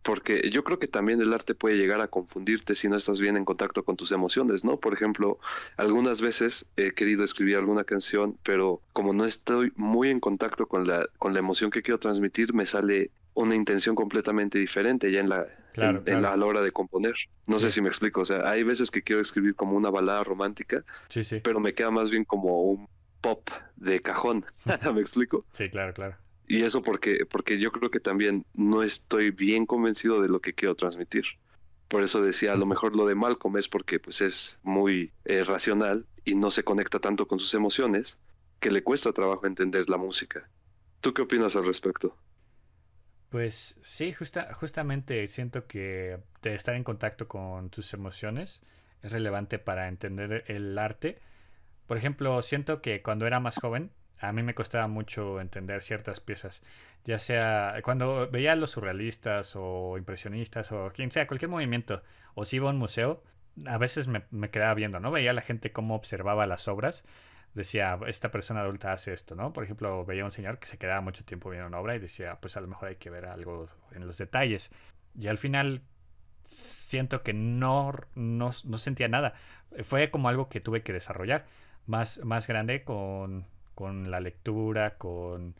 porque yo creo que también el arte puede llegar a confundirte si no estás bien en contacto con tus emociones, ¿no? Por ejemplo, algunas veces he querido escribir alguna canción, pero como no estoy muy en contacto con la, con la emoción que quiero transmitir, me sale una intención completamente diferente ya en la, en, la hora de componer. No sé si me explico, o sea, hay veces que quiero escribir como una balada romántica, sí, sí. pero me queda más bien como un pop de cajón. ¿Me explico? Sí, claro, claro. Y eso porque, porque yo creo que también no estoy bien convencido de lo que quiero transmitir. Por eso decía, a lo mejor lo de Malcolm es porque pues, es muy eh, racional y no se conecta tanto con sus emociones que le cuesta trabajo entender la música. ¿Tú qué opinas al respecto? Pues sí, justamente siento que estar en contacto con tus emociones es relevante para entender el arte, por ejemplo, siento que cuando era más joven, a mí me costaba mucho entender ciertas piezas, ya sea cuando veía a los surrealistas o impresionistas o quien sea, cualquier movimiento, o si iba a un museo, a veces me, quedaba viendo, ¿no? Veía a la gente cómo observaba las obras, decía, esta persona adulta hace esto, ¿no? Por ejemplo, veía a un señor que se quedaba mucho tiempo viendo una obra y decía, pues a lo mejor hay que ver algo en los detalles. Y al final siento que no, no sentía nada. Fue como algo que tuve que desarrollar más, más grande con, la lectura, con,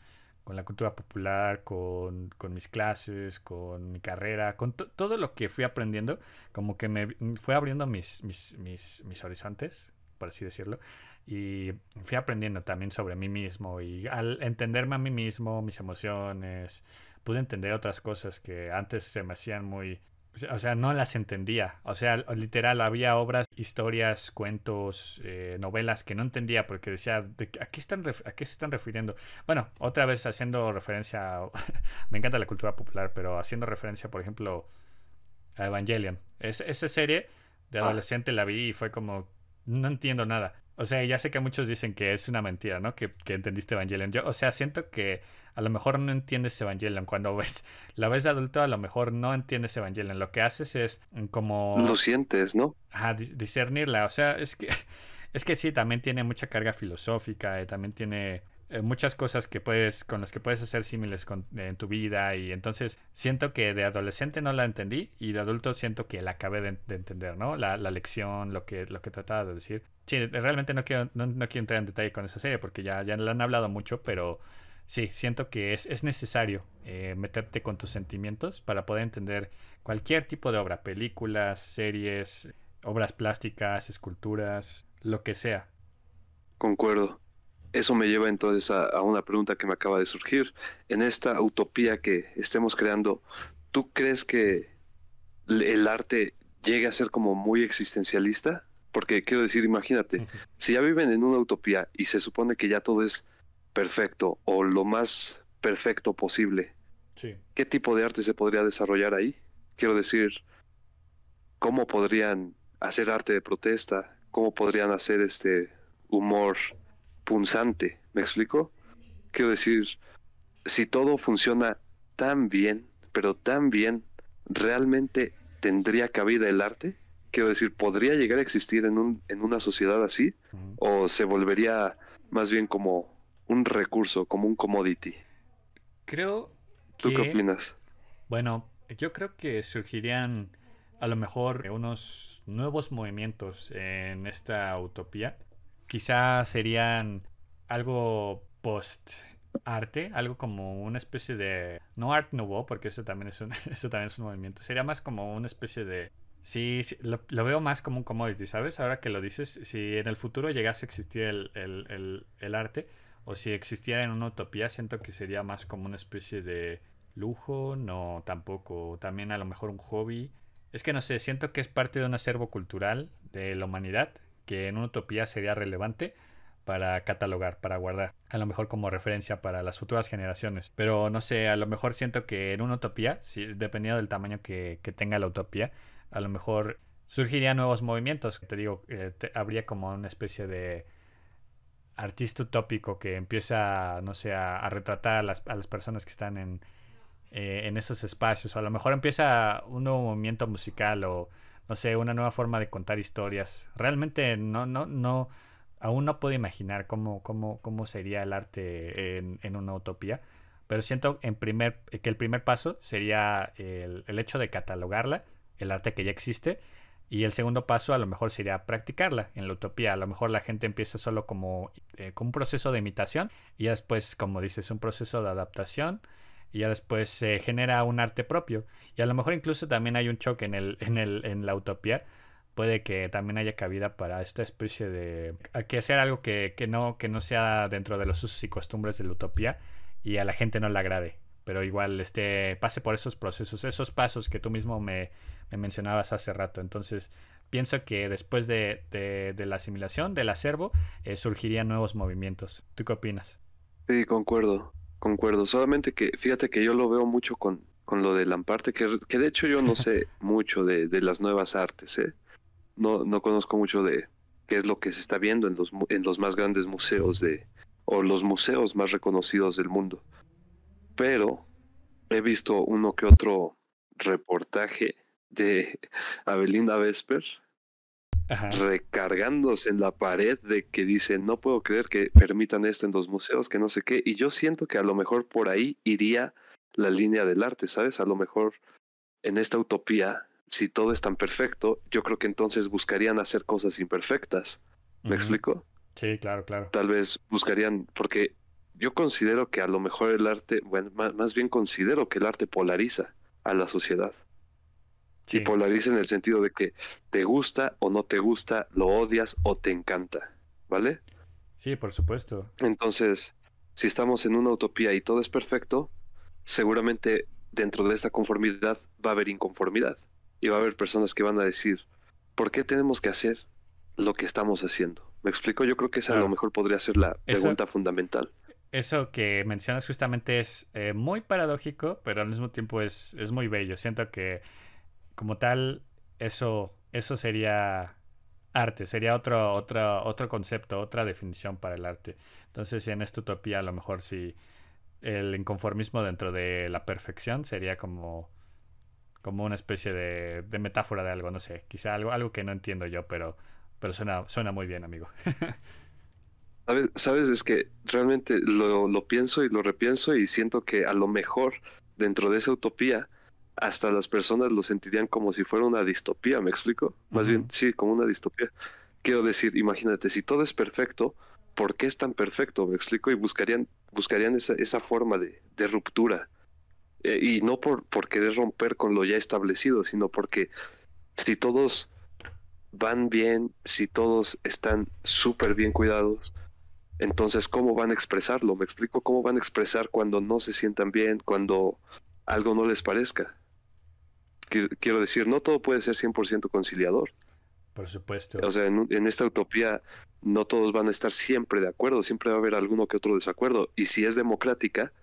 la cultura popular, con, mis clases, con mi carrera, con todo lo que fui aprendiendo, como que me fue abriendo mis, mis, mis, mis horizontes, por así decirlo, y fui aprendiendo también sobre mí mismo y al entenderme a mí mismo, mis emociones, pude entender otras cosas que antes se me hacían muy o sea, no las entendía. O sea, literal, había obras, historias, cuentos, eh, novelas que no entendía porque decía, ¿de a, qué están qué se están refiriendo? Bueno, otra vez haciendo referencia, a, me encanta la cultura popular, pero haciendo referencia, por ejemplo, a Evangelion. Es, esa serie de ah. adolescente la vi y fue como, no entiendo nada. O sea, ya sé que muchos dicen que es una mentira, ¿no? Que, que entendiste Evangelion. Yo, o sea, siento que a lo mejor no entiendes Evangelion. Cuando ves, la ves de adulto, a lo mejor no entiendes Evangelion. Lo que haces es como... Lo sientes, ¿no? Ajá, discernirla. O sea, es que, es que sí, también tiene mucha carga filosófica, y eh, también tiene eh, muchas cosas que puedes con las que puedes hacer símiles en tu vida y entonces siento que de adolescente no la entendí y de adulto siento que la acabé de, entender no la, la, lección lo que lo que trataba de decir sí realmente no quiero no, quiero entrar en detalle con esa serie porque ya ya la han hablado mucho pero sí, siento que es, es necesario eh, meterte con tus sentimientos para poder entender cualquier tipo de obra, películas, series, obras plásticas, esculturas, lo que sea. Concuerdo. Eso me lleva entonces a, una pregunta que me acaba de surgir. En esta utopía que estemos creando, ¿tú crees que el arte llegue a ser como muy existencialista? Porque quiero decir, imagínate, si ya viven en una utopía y se supone que ya todo es perfecto o lo más perfecto posible, ¿qué tipo de arte se podría desarrollar ahí? Quiero decir, ¿cómo podrían hacer arte de protesta? ¿Cómo podrían hacer este humor punzante? ¿Me explico? Quiero decir, si todo funciona tan bien, pero tan bien, ¿realmente tendría cabida el arte? Quiero decir, ¿podría llegar a existir en, un, en una sociedad así? ¿O se volvería más bien como un recurso, como un commodity. Creo ¿Tú qué opinas? Bueno, yo creo que surgirían a lo mejor eh, unos nuevos movimientos en esta utopía. Quizás serían algo post arte, algo como una especie de no art nouveau, porque eso también es un también es un movimiento. Sería más como una especie de Sí, lo, veo más como un commodity, ¿sabes? Ahora que lo dices, si en el futuro llegase a existir el arte, o si existiera en una utopía, siento que sería más como una especie de lujo, no tampoco. También a lo mejor un hobby. Es que no sé, siento que es parte de un acervo cultural de la humanidad que en una utopía sería relevante para catalogar, para guardar, a lo mejor como referencia para las futuras generaciones. Pero no sé, a lo mejor siento que en una utopía, si, dependiendo del tamaño que, tenga la utopía, a lo mejor surgirían nuevos movimientos. Te digo, eh, habría como una especie de artista utópico que empieza, no sé, a, retratar a las, personas que están eh, en, esos espacios. O a lo mejor empieza un nuevo movimiento musical o, no sé, una nueva forma de contar historias. Realmente no, no, no, aún no puedo imaginar cómo, cómo, cómo sería el arte en, una utopía. Pero siento en primer, que el primer paso sería el, el hecho de catalogarla, el arte que ya existe, y el segundo paso a lo mejor sería practicarla en la utopía. A lo mejor la gente empieza solo como eh, con un proceso de imitación y después, como dices, un proceso de adaptación y ya después se genera un arte propio. Y a lo mejor incluso también hay un choque en, el, en, el, en la utopía. Puede que también haya cabida para esta especie de... que hacer algo que, no, que no sea dentro de los usos y costumbres de la utopía y a la gente no le agrade pero igual este, pase por esos procesos, esos pasos que tú mismo me, mencionabas hace rato. Entonces, pienso que después de, la asimilación del acervo eh, surgirían nuevos movimientos. ¿Tú qué opinas? Sí, concuerdo, concuerdo. Solamente que fíjate que yo lo veo mucho con, lo de Lamparte, que, que de hecho yo no sé mucho de, las nuevas artes. ¿eh? No, no conozco mucho de qué es lo que se está viendo en los, en los más grandes museos de, o los museos más reconocidos del mundo pero he visto uno que otro reportaje de Abelinda Vesper recargándose en la pared de que dice, no puedo creer que permitan esto en los museos, que no sé qué, y yo siento que a lo mejor por ahí iría la línea del arte, ¿sabes? A lo mejor en esta utopía, si todo es tan perfecto, yo creo que entonces buscarían hacer cosas imperfectas. ¿Me explico? Sí, claro, claro. Tal vez buscarían, porque yo considero que a lo mejor el arte, bueno, más, bien considero que el arte polariza a la sociedad. Sí. Y polariza en el sentido de que te gusta o no te gusta, lo odias o te encanta, ¿vale? Sí, por supuesto. Entonces, si estamos en una utopía y todo es perfecto, seguramente dentro de esta conformidad va a haber inconformidad. Y va a haber personas que van a decir, ¿por qué tenemos que hacer lo que estamos haciendo? ¿Me explico? Yo creo que esa a lo mejor podría ser la pregunta fundamental eso que mencionas justamente es eh, muy paradójico, pero al mismo tiempo es, es, muy bello. Siento que como tal, eso, eso sería arte, sería otro, otro, otro concepto, otra definición para el arte. Entonces, en esta utopía, a lo mejor sí, el inconformismo dentro de la perfección sería como, como una especie de, de metáfora de algo, no sé, quizá algo, algo que no entiendo yo, pero, pero suena, suena muy bien, amigo. ¿Sabes? Es que realmente lo, pienso y lo repienso y siento que a lo mejor dentro de esa utopía hasta las personas lo sentirían como si fuera una distopía, ¿me explico? Más bien, sí, como una distopía. Quiero decir, imagínate, si todo es perfecto, ¿por qué es tan perfecto? ¿Me explico? Y buscarían, buscarían esa, esa forma de, ruptura. Eh, y no por, por querer romper con lo ya establecido, sino porque si todos van bien, si todos están súper bien cuidados, entonces, ¿cómo van a expresarlo? ¿Me explico? ¿Cómo van a expresar cuando no se sientan bien, cuando algo no les parezca? Quiero decir, no todo puede ser 100% conciliador. Por supuesto. O sea, en, esta utopía no todos van a estar siempre de acuerdo, siempre va a haber alguno que otro desacuerdo. Y si es democrática,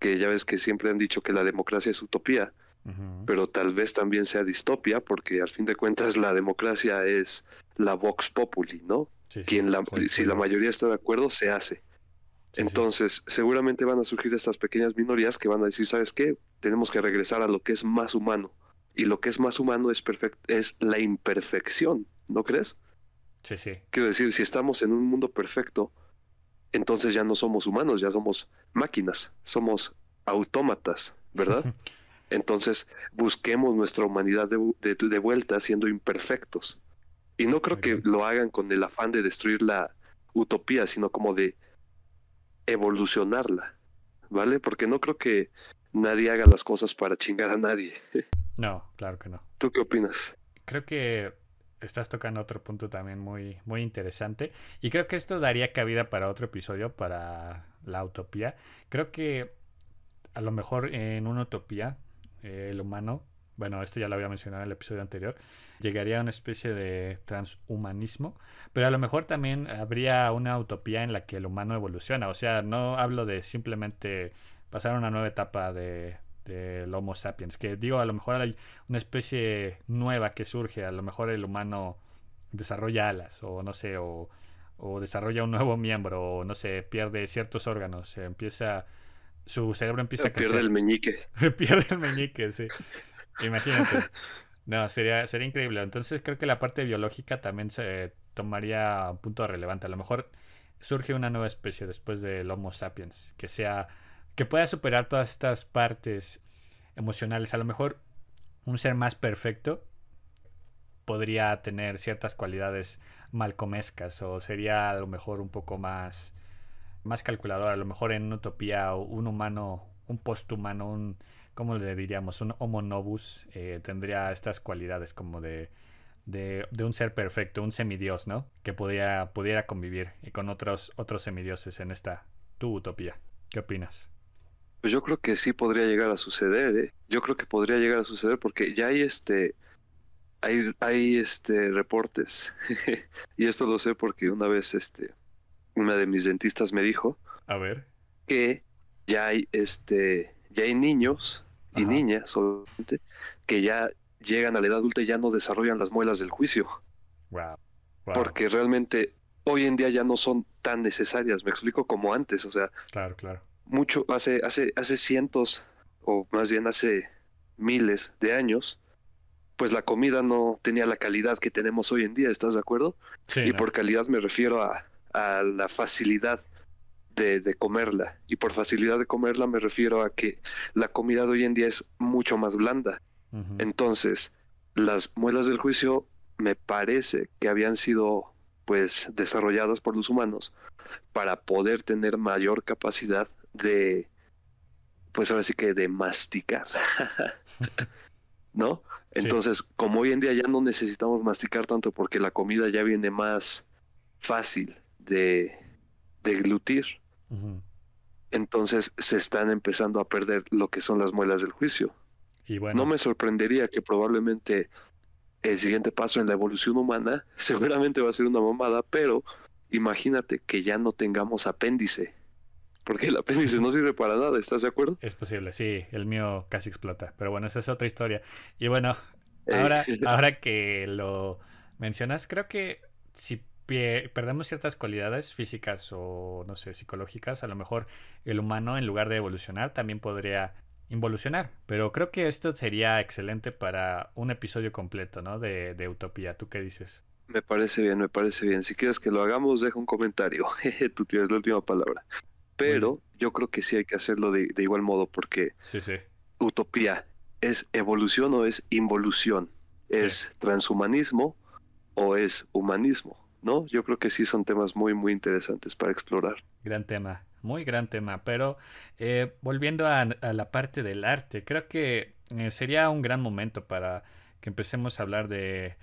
que ya ves que siempre han dicho que la democracia es utopía, pero tal vez también sea distopia, porque al fin de cuentas la democracia es la vox populi, ¿no? si la mayoría está de acuerdo, se hace. Entonces, seguramente van a surgir estas pequeñas minorías que van a decir, ¿sabes qué? Tenemos que regresar a lo que es más humano. Y lo que es más humano es, es la imperfección, ¿no crees? Sí, sí. Quiero decir, si estamos en un mundo perfecto, entonces ya no somos humanos, ya somos máquinas, somos autómatas, ¿verdad? entonces, busquemos nuestra humanidad de, de vuelta siendo imperfectos. Y no creo que lo hagan con el afán de destruir la utopía, sino como de evolucionarla, ¿vale? Porque no creo que nadie haga las cosas para chingar a nadie. No, claro que no. ¿Tú qué opinas? Creo que estás tocando otro punto también muy, muy interesante. Y creo que esto daría cabida para otro episodio, para la utopía. Creo que a lo mejor en una utopía eh, el humano bueno, esto ya lo había mencionado en el episodio anterior, llegaría a una especie de transhumanismo, pero a lo mejor también habría una utopía en la que el humano evoluciona, o sea, no hablo de simplemente pasar a una nueva etapa de, del Homo sapiens, que digo, a lo mejor hay una especie nueva que surge, a lo mejor el humano desarrolla alas, o no sé, o, desarrolla un nuevo miembro, o no sé, pierde ciertos órganos, se empieza su cerebro empieza a crecer. Pierde el meñique. pierde el meñique, sí. Imagínate. No, sería, sería increíble. Entonces creo que la parte biológica también se tomaría un punto relevante. A lo mejor surge una nueva especie después del Homo sapiens que sea que pueda superar todas estas partes emocionales. A lo mejor un ser más perfecto podría tener ciertas cualidades malcomescas o sería a lo mejor un poco más más calculador. A lo mejor en una utopía un humano, un posthumano, un ¿cómo le diríamos? Un homo novus eh, tendría estas cualidades como de, de, un ser perfecto, un semidios, ¿no? Que pudiera, pudiera convivir con otros, otros semidioses en esta tu utopía. ¿Qué opinas? Pues yo creo que sí podría llegar a suceder, ¿eh? Yo creo que podría llegar a suceder porque ya hay este... Hay, hay este reportes y esto lo sé porque una vez este una de mis dentistas me dijo a ver que ya hay este ya hay niños y niñas, solamente, que ya llegan a la edad adulta y ya no desarrollan las muelas del juicio. Wow. Porque realmente hoy en día ya no son tan necesarias, me explico, como antes. O sea, claro, Mucho, hace, hace, hace cientos, o más bien hace miles de años, pues la comida no tenía la calidad que tenemos hoy en día, ¿estás de acuerdo? Sí, y por calidad me refiero a, a la facilidad de, comerla. Y por facilidad de comerla me refiero a que la comida de hoy en día es mucho más blanda. Entonces, las muelas del juicio me parece que habían sido pues desarrolladas por los humanos para poder tener mayor capacidad de pues ahora sí que de masticar. ¿No? Entonces, como hoy en día ya no necesitamos masticar tanto porque la comida ya viene más fácil de deglutir, entonces se están empezando a perder lo que son las muelas del juicio. Y bueno. No me sorprendería que probablemente el siguiente paso en la evolución humana seguramente va a ser una mamada, pero imagínate que ya no tengamos apéndice. Porque el apéndice no sirve para nada, ¿estás de acuerdo? Es posible, sí, el mío casi explota. Pero bueno, esa es otra historia. Y bueno, eh. ahora, ahora que lo mencionas, creo que si perdemos ciertas cualidades físicas o, no sé, psicológicas, a lo mejor el humano en lugar de evolucionar también podría involucionar. Pero creo que esto sería excelente para un episodio completo, ¿no? De, Utopía. ¿Tú qué dices? Me parece bien, me parece bien. Si quieres que lo hagamos, deja un comentario. Tú tienes la última palabra. Pero yo creo que sí hay que hacerlo de, igual modo porque utopía es evolución o es involución, es transhumanismo o es humanismo. ¿no? Yo creo que sí son temas muy, muy interesantes para explorar. Gran tema, muy gran tema, pero eh, volviendo a, la parte del arte, creo que eh, sería un gran momento para que empecemos a hablar de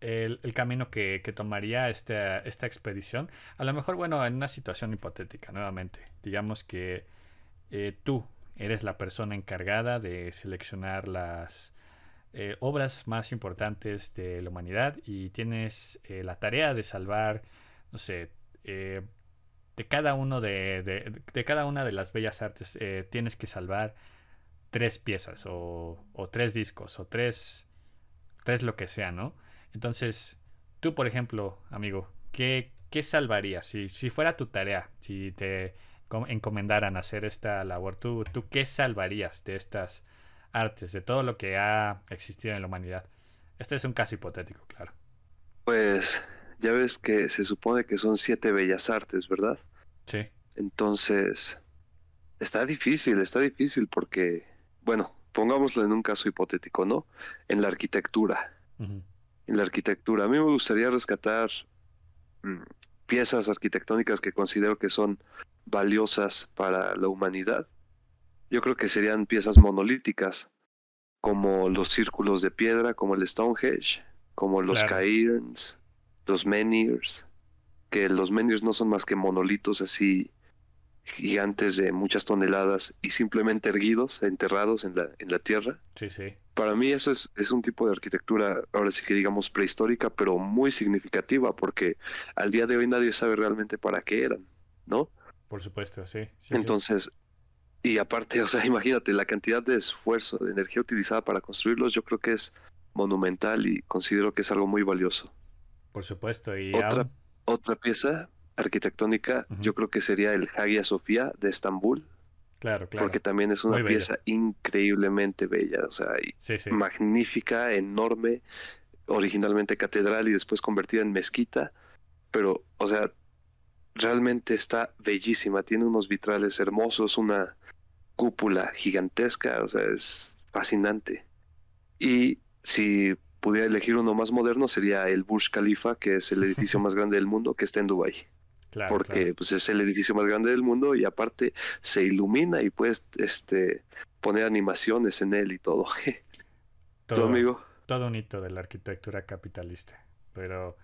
el, camino que, tomaría esta, expedición. A lo mejor, bueno, en una situación hipotética, nuevamente, digamos que eh, tú eres la persona encargada de seleccionar las eh, obras más importantes de la humanidad y tienes eh, la tarea de salvar, no sé, eh, de cada uno de, de, cada una de las bellas artes tienes que salvar tres piezas o, tres discos o tres, tres lo que sea, ¿no? Entonces, tú, por ejemplo, amigo, ¿qué, qué salvarías? Si, fuera tu tarea, si te encomendaran hacer esta labor, ¿tú, tú qué salvarías de estas artes, de todo lo que ha existido en la humanidad. Este es un caso hipotético, claro. Pues ya ves que se supone que son siete bellas artes, ¿verdad? Sí. Entonces, está difícil, está difícil porque, bueno, pongámoslo en un caso hipotético, ¿no? En la arquitectura. En la arquitectura. A mí me gustaría rescatar mm, piezas arquitectónicas que considero que son valiosas para la humanidad yo creo que serían piezas monolíticas, como los círculos de piedra, como el Stonehenge, como los Cairns, los Menhirs, que los Menhirs no son más que monolitos así gigantes de muchas toneladas y simplemente erguidos, enterrados en la, en la tierra. Sí, sí. Para mí eso es, es un tipo de arquitectura, ahora sí que digamos prehistórica, pero muy significativa, porque al día de hoy nadie sabe realmente para qué eran, ¿no? Por supuesto, sí. Entonces, y aparte, o sea, imagínate, la cantidad de esfuerzo, de energía utilizada para construirlos, yo creo que es monumental y considero que es algo muy valioso. Por supuesto, y otra, otra pieza arquitectónica, yo creo que sería el Hagia Sofía de Estambul. Claro, claro. Porque también es una pieza increíblemente bella, o sea, magnífica, enorme, originalmente catedral y después convertida en mezquita, pero, o sea, realmente está bellísima, tiene unos vitrales hermosos, una, cúpula gigantesca, o sea, es fascinante. Y si pudiera elegir uno más moderno sería el Burj Khalifa, que es el edificio más grande del mundo, que está en Dubái. porque Pues, es el edificio más grande del mundo y aparte se ilumina y puedes este, poner animaciones en él y todo. todo, amigo? Todo un hito de la arquitectura capitalista. Pero...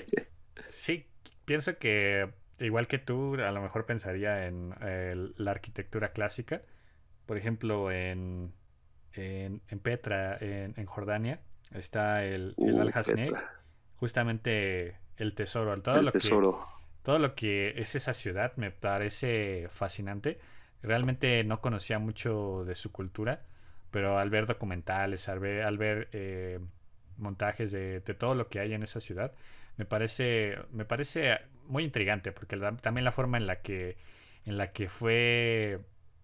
sí, pienso que igual que tú, a lo mejor pensaría en eh, la arquitectura clásica. Por ejemplo, en, Petra, en, Jordania, está el, uh, Al-Hasne, justamente el tesoro. Todo lo tesoro. Que, todo lo que es esa ciudad me parece fascinante. Realmente no conocía mucho de su cultura, pero al ver documentales, al ver, al ver eh, montajes de, todo lo que hay en esa ciudad, me parece, me parece muy intrigante, porque también la forma en la que, en la que fue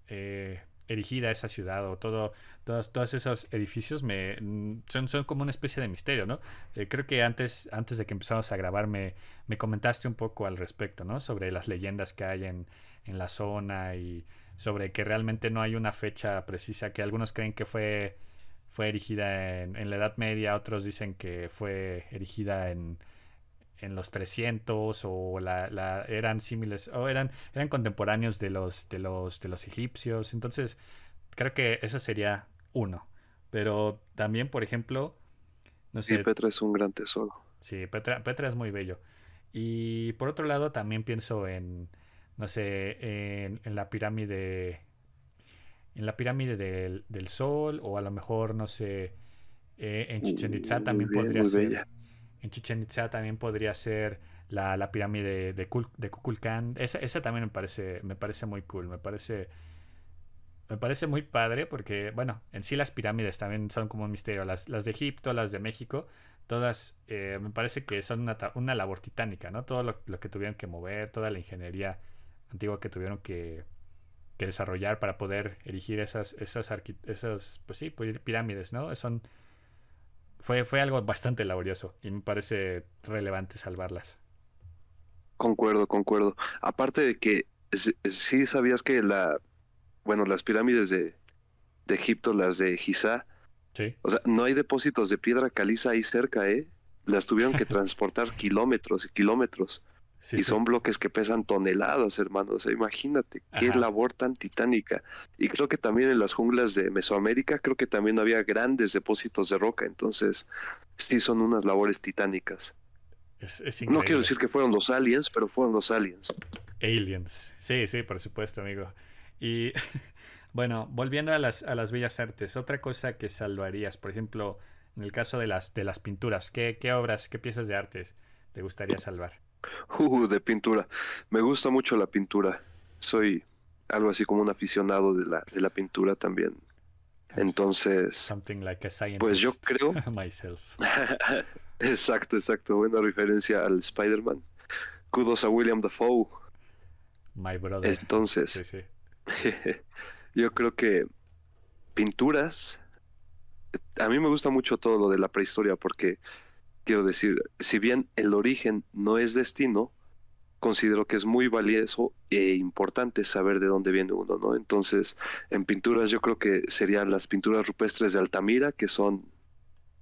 eh, erigida esa ciudad o todo, todos, todos esos edificios me, mm, son, como una especie de misterio, ¿no? Eh, creo que antes, antes de que empezamos a grabar me, me comentaste un poco al respecto, ¿no? Sobre las leyendas que hay en, en la zona y sobre que realmente no hay una fecha precisa, que algunos creen que fue, fue erigida en, en la Edad Media, otros dicen que fue erigida en, en los 300 o la, eran similes o eran eran contemporáneos de los de los de los egipcios entonces creo que eso sería uno pero también por ejemplo no sé, sí Petra es un gran tesoro sí Petra es muy bello y por otro lado también pienso en no sé en, en la pirámide en la pirámide del, sol o a lo mejor no sé eh, en Chichen Itza mm, también podría ser bella. En Chichen Itza también podría ser la, pirámide de, de, Kukulkan. Esa, esa, también me parece, me parece muy cool. Me parece, me parece muy padre porque, bueno, en sí las pirámides también son como un misterio. Las, de Egipto, las de México, todas eh, me parece que son una, una labor titánica, ¿no? Todo lo, que tuvieron que mover, toda la ingeniería antigua que tuvieron que, desarrollar para poder erigir esas, esas, esas pues sí, pirámides, ¿no? Son fue, fue algo bastante laborioso y me parece relevante salvarlas. Concuerdo, concuerdo. Aparte de que sí sabías que la, bueno, las pirámides de, Egipto, las de Giza, o sea, no hay depósitos de piedra caliza ahí cerca, ¿eh? Las tuvieron que transportar kilómetros y kilómetros y son bloques que pesan toneladas, hermanos. imagínate qué labor tan titánica. Y creo que también en las junglas de Mesoamérica, creo que también había grandes depósitos de roca. Entonces, sí, son unas labores titánicas. no quiero decir que fueron los aliens, pero fueron los aliens. Aliens. Sí, sí, por supuesto, amigo. Y bueno, volviendo a las, a las bellas artes, otra cosa que salvarías, por ejemplo, en el caso de las, de las pinturas, ¿qué, qué obras, qué piezas de artes te gustaría salvar? Uh, de pintura. Me gusta mucho la pintura. Soy algo así como un aficionado de la, de la pintura también. Entonces, pues yo creo... exacto, exacto. Buena referencia al Spider-Man. Kudos a William the My brother. Entonces, yo creo que pinturas... A mí me gusta mucho todo lo de la prehistoria porque Quiero decir, si bien el origen no es destino, considero que es muy valioso e importante saber de dónde viene uno, ¿no? Entonces, en pinturas yo creo que serían las pinturas rupestres de Altamira, que son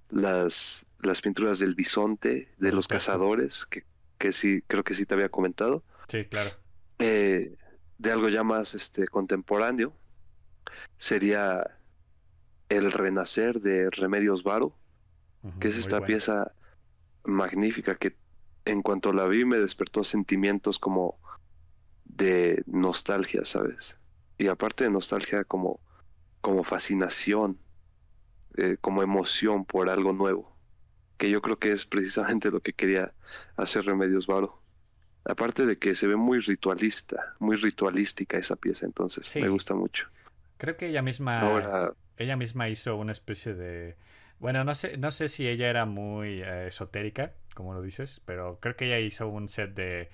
las, las pinturas del bisonte, de los cazadores, que, sí, creo que sí te había comentado. Sí, claro. Eh, de algo ya más este, contemporáneo, sería El Renacer de Remedios Varo, que es esta pieza magnífica que en cuanto la vi me despertó sentimientos como de nostalgia, ¿sabes? Y aparte de nostalgia como, como fascinación, eh, como emoción por algo nuevo, que yo creo que es precisamente lo que quería hacer Remedios Varo. Aparte de que se ve muy ritualista, muy ritualística esa pieza, entonces me gusta mucho. Creo que ella misma, ella misma hizo una especie de bueno, no sé, no sé si ella era muy eh, esotérica, como lo dices, pero creo que ella hizo un set de,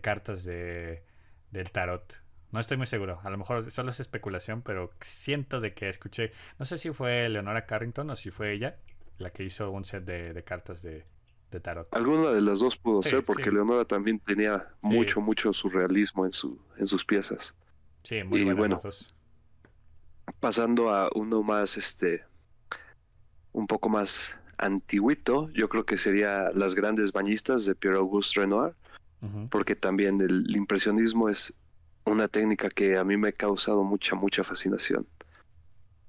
cartas de, del tarot. No estoy muy seguro, a lo mejor solo es especulación, pero siento de que escuché, no sé si fue Leonora Carrington o si fue ella la que hizo un set de, cartas de, tarot. Alguna de las dos pudo ser, porque Leonora también tenía mucho, mucho surrealismo en, su, en sus piezas. Sí, muy y bueno. Pasando a uno más este un poco más antiguito, yo creo que sería Las Grandes Bañistas de Pierre-Auguste Renoir, porque también el impresionismo es una técnica que a mí me ha causado mucha, mucha fascinación.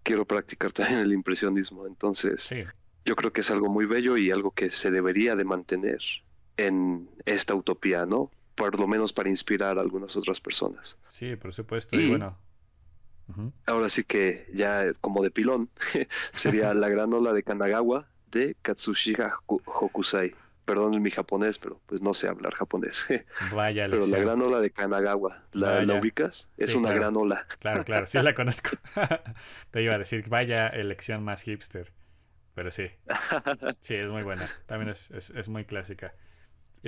Quiero practicar también el impresionismo, entonces yo creo que es algo muy bello y algo que se debería de mantener en esta utopía, ¿no? Por lo menos para inspirar a algunas otras personas. Sí, por supuesto. y bueno, Ahora sí que ya como de pilón sería la gran ola de Kanagawa de Katsushika Hokusai. Perdón mi japonés, pero pues no sé hablar japonés. Vaya, Pero la gran ola de Kanagawa, ¿la, ubicas? Es una gran ola Claro, claro, sí la conozco. Te iba a decir, vaya elección más hipster. Pero sí. Sí, es muy buena. También es, es, es muy clásica.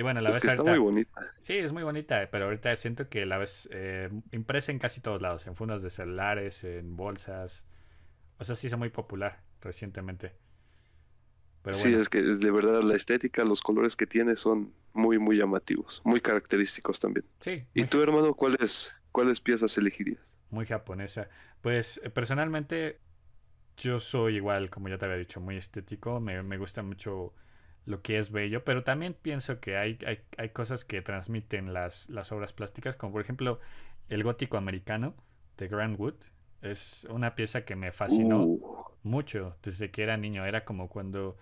Y bueno, la ves que Está muy bonita. Sí, es muy bonita, pero ahorita siento que la ves eh, impresa en casi todos lados, en fundas de celulares, en bolsas. O sea, sí es muy popular recientemente. Sí, es que de verdad la estética, los colores que tiene son muy, muy llamativos, muy característicos también. Sí. ¿Y tú, hermano, cuáles, piezas elegirías? Muy japonesa. Pues eh, personalmente, yo soy igual, como ya te había dicho, muy estético. Me, me gusta mucho lo que es bello, pero también pienso que hay, cosas que transmiten las, las, obras plásticas, como por ejemplo el gótico americano de Grant Wood. Es una pieza que me fascinó uh. mucho desde que era niño. Era como cuando...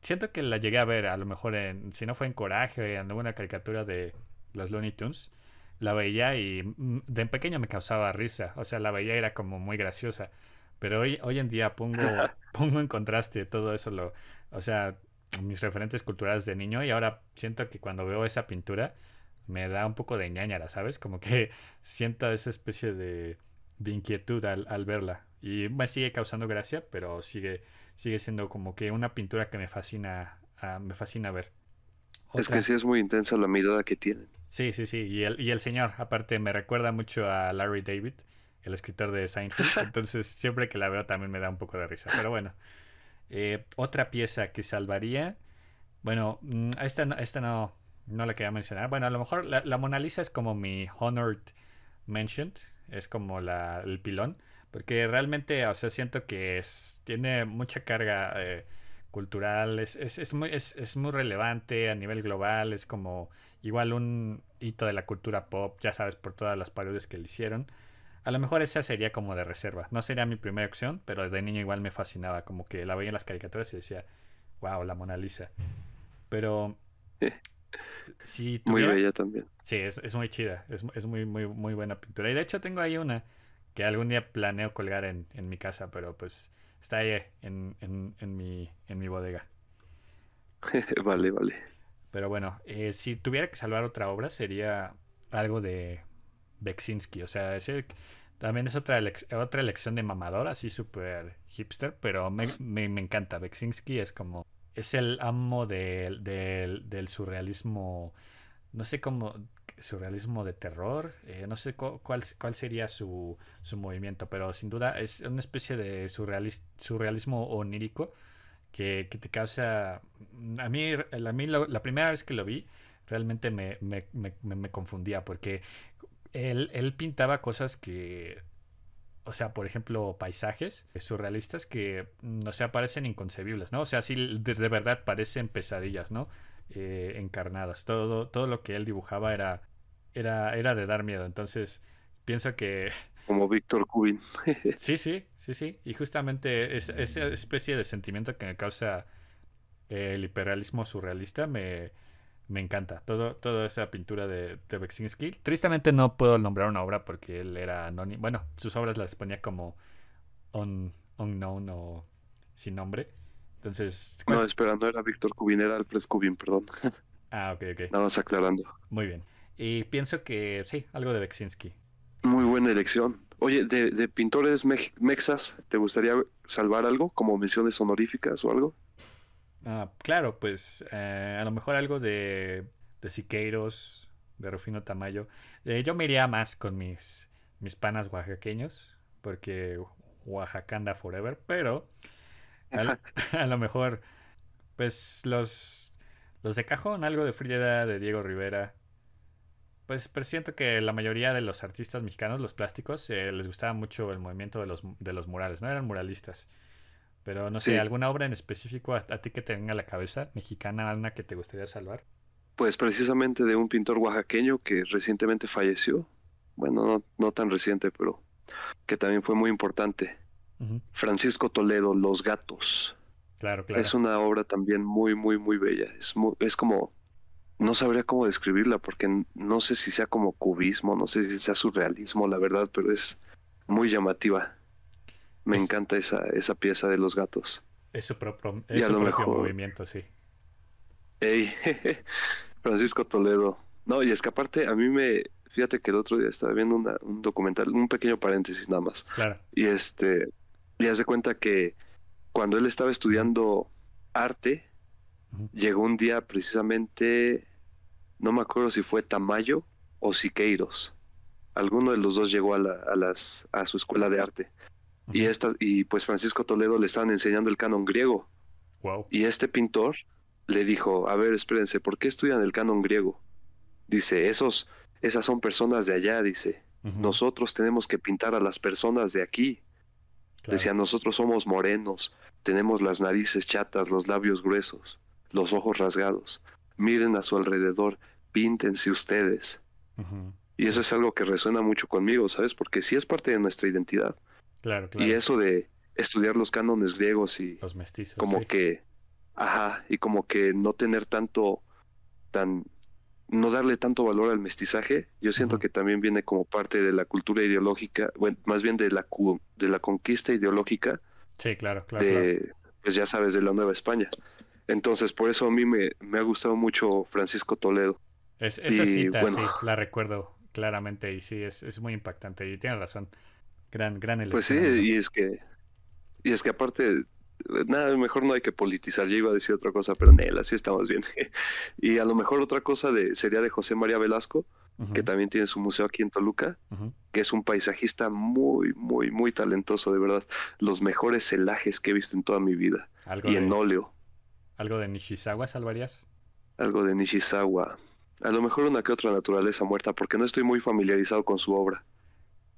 Siento que la llegué a ver, a lo mejor en, si no fue en Coraje, en alguna caricatura de los Looney Tunes, la veía y de pequeño me causaba risa. O sea, la veía y era como muy graciosa. Pero hoy, hoy en día pongo, pongo en contraste todo eso. Lo, o sea, mis referentes culturales de niño y ahora siento que cuando veo esa pintura me da un poco de ñáñara, ¿sabes? Como que siento esa especie de, de inquietud al, al, verla. Y me sigue causando gracia, pero sigue, sigue siendo como que una pintura que me fascina, ah, me fascina ver. Es que sí es muy intensa la mirada que tiene Sí, sí, sí. Y el, y el señor, aparte, me recuerda mucho a Larry David, el escritor de Seinfeld. Entonces, siempre que la veo también me da un poco de risa. Pero bueno, eh, otra pieza que salvaría. Bueno, mm, esta, esta no, no la quería mencionar. Bueno, a lo mejor la, la Mona Lisa es como mi honored mentioned. Es como la, el pilón. Porque realmente, o sea, siento que es, tiene mucha carga eh, cultural. Es, es, es muy, es, muy relevante a nivel global. Es como igual un hito de la cultura pop. Ya sabes, por todas las parodias que le hicieron. A lo mejor esa sería como de reserva. No sería mi primera opción, pero desde niño igual me fascinaba. Como que la veía en las caricaturas y decía, wow, la Mona Lisa. Pero. Muy bella también. Sí, es, muy chida. Es, muy, muy, muy buena pintura. Y de hecho tengo ahí una que algún día planeo colgar en, mi casa, pero pues está ahí en, mi, en mi bodega. vale, vale. Pero bueno, eh, si tuviera que salvar otra obra sería algo de Beksinski. O sea, también es otra, otra elección de mamador, así súper hipster, pero me, encanta. Beksinski es como. Es el amo del, del, surrealismo. No sé cómo. Surrealismo de terror. Eh, no sé cuál, cuál sería su, su, movimiento, pero sin duda es una especie de surrealismo onírico que, te causa. A mí, la primera vez que lo vi, realmente me, me, me, confundía porque él, pintaba cosas que, o sea, por ejemplo, paisajes surrealistas que, no se aparecen parecen inconcebibles, ¿no? O sea, sí, de, verdad parecen pesadillas, ¿no? Eh, encarnadas. Todo, todo lo que él dibujaba era, era, era de dar miedo. Entonces, pienso que... Como Víctor Cubin. sí, sí, sí, sí. Y justamente esa especie de sentimiento que me causa el hiperrealismo surrealista me me encanta. Todo, toda esa pintura de, de Tristemente no puedo nombrar una obra porque él era anónimo. Bueno, sus obras las ponía como un, unknown o sin nombre. Entonces. No, esperando era Víctor Cubin, era Alfred Cubin, perdón. Ah, ok, ok. Nada más aclarando. Muy bien. Y pienso que sí, algo de Beksinski. Muy buena elección. Oye, de, pintores mexas, ¿te gustaría salvar algo como misiones honoríficas o algo? Ah, claro, pues eh, a lo mejor algo de, de Siqueiros, de Rufino Tamayo. Eh, yo me iría más con mis, mis panas oaxaqueños, porque Oaxaca forever, pero a lo, mejor, pues los, los de cajón, algo de Frida, de Diego Rivera. Pues siento que la mayoría de los artistas mexicanos, los plásticos, eh, les gustaba mucho el movimiento de los, de los murales, ¿no? Eran muralistas. Pero no sé, ¿alguna obra en específico a, ti que te venga a la cabeza, mexicana, Ana, que te gustaría salvar? Pues precisamente de un pintor oaxaqueño que recientemente falleció. Bueno, no, tan reciente, pero que también fue muy importante. Francisco Toledo, Los Gatos. Claro, claro. Es una obra también muy, muy, muy bella. Es, es como, no sabría cómo describirla, porque no sé si sea como cubismo, no sé si sea surrealismo, la verdad, pero es muy llamativa. Me encanta esa, esa pieza de los gatos. Es su, propio, movimiento, sí. Ey, Francisco Toledo. No, y es que aparte a mí me... Fíjate que el otro día estaba viendo un documental, un pequeño paréntesis nada más. Claro. Y este... Y hace cuenta que cuando él estaba estudiando arte, llegó un día precisamente, no me acuerdo si fue Tamayo o Siqueiros. Alguno de los dos llegó a, la, a, las, a su escuela de arte. Y, y pues Francisco Toledo le estaban enseñando el canon griego. Y este pintor le dijo, a ver, espérense, ¿por qué estudian el canon griego? Dice, esos, esas son personas de allá, dice. Nosotros tenemos que pintar a las personas de aquí. Decía, nosotros somos morenos, tenemos las narices chatas, los labios gruesos, los ojos rasgados. Miren a su alrededor, píntense ustedes. Y eso es algo que resuena mucho conmigo, ¿sabes? Porque sí es parte de nuestra identidad. Y eso de estudiar los cánones griegos y... Los Como que... Ajá, y como que no tener tanto... tan no darle tanto valor al mestizaje, yo siento que también viene como parte de la cultura ideológica, bueno, más bien de la, de la conquista ideológica. Sí, claro, claro, de, Pues ya sabes, de la Nueva España. Entonces, por eso a mí me, me ha gustado mucho Francisco Toledo. esa cita, sí, la recuerdo claramente y sí, es, es muy impactante y tienes razón. Gran, gran elección. Pues sí, y es que, y es que aparte, nada, mejor no hay que politizar. Yo iba a decir otra cosa, pero Nel, así estamos bien. y a lo mejor otra cosa de, sería de José María Velasco, que también tiene su museo aquí en Toluca, que es un paisajista muy, muy, muy talentoso, de verdad. Los mejores celajes que he visto en toda mi vida. y en óleo. ¿Algo de Nishizawa salvarías? Algo de Nishizawa. A lo mejor una que otra naturaleza muerta, porque no estoy muy familiarizado con su obra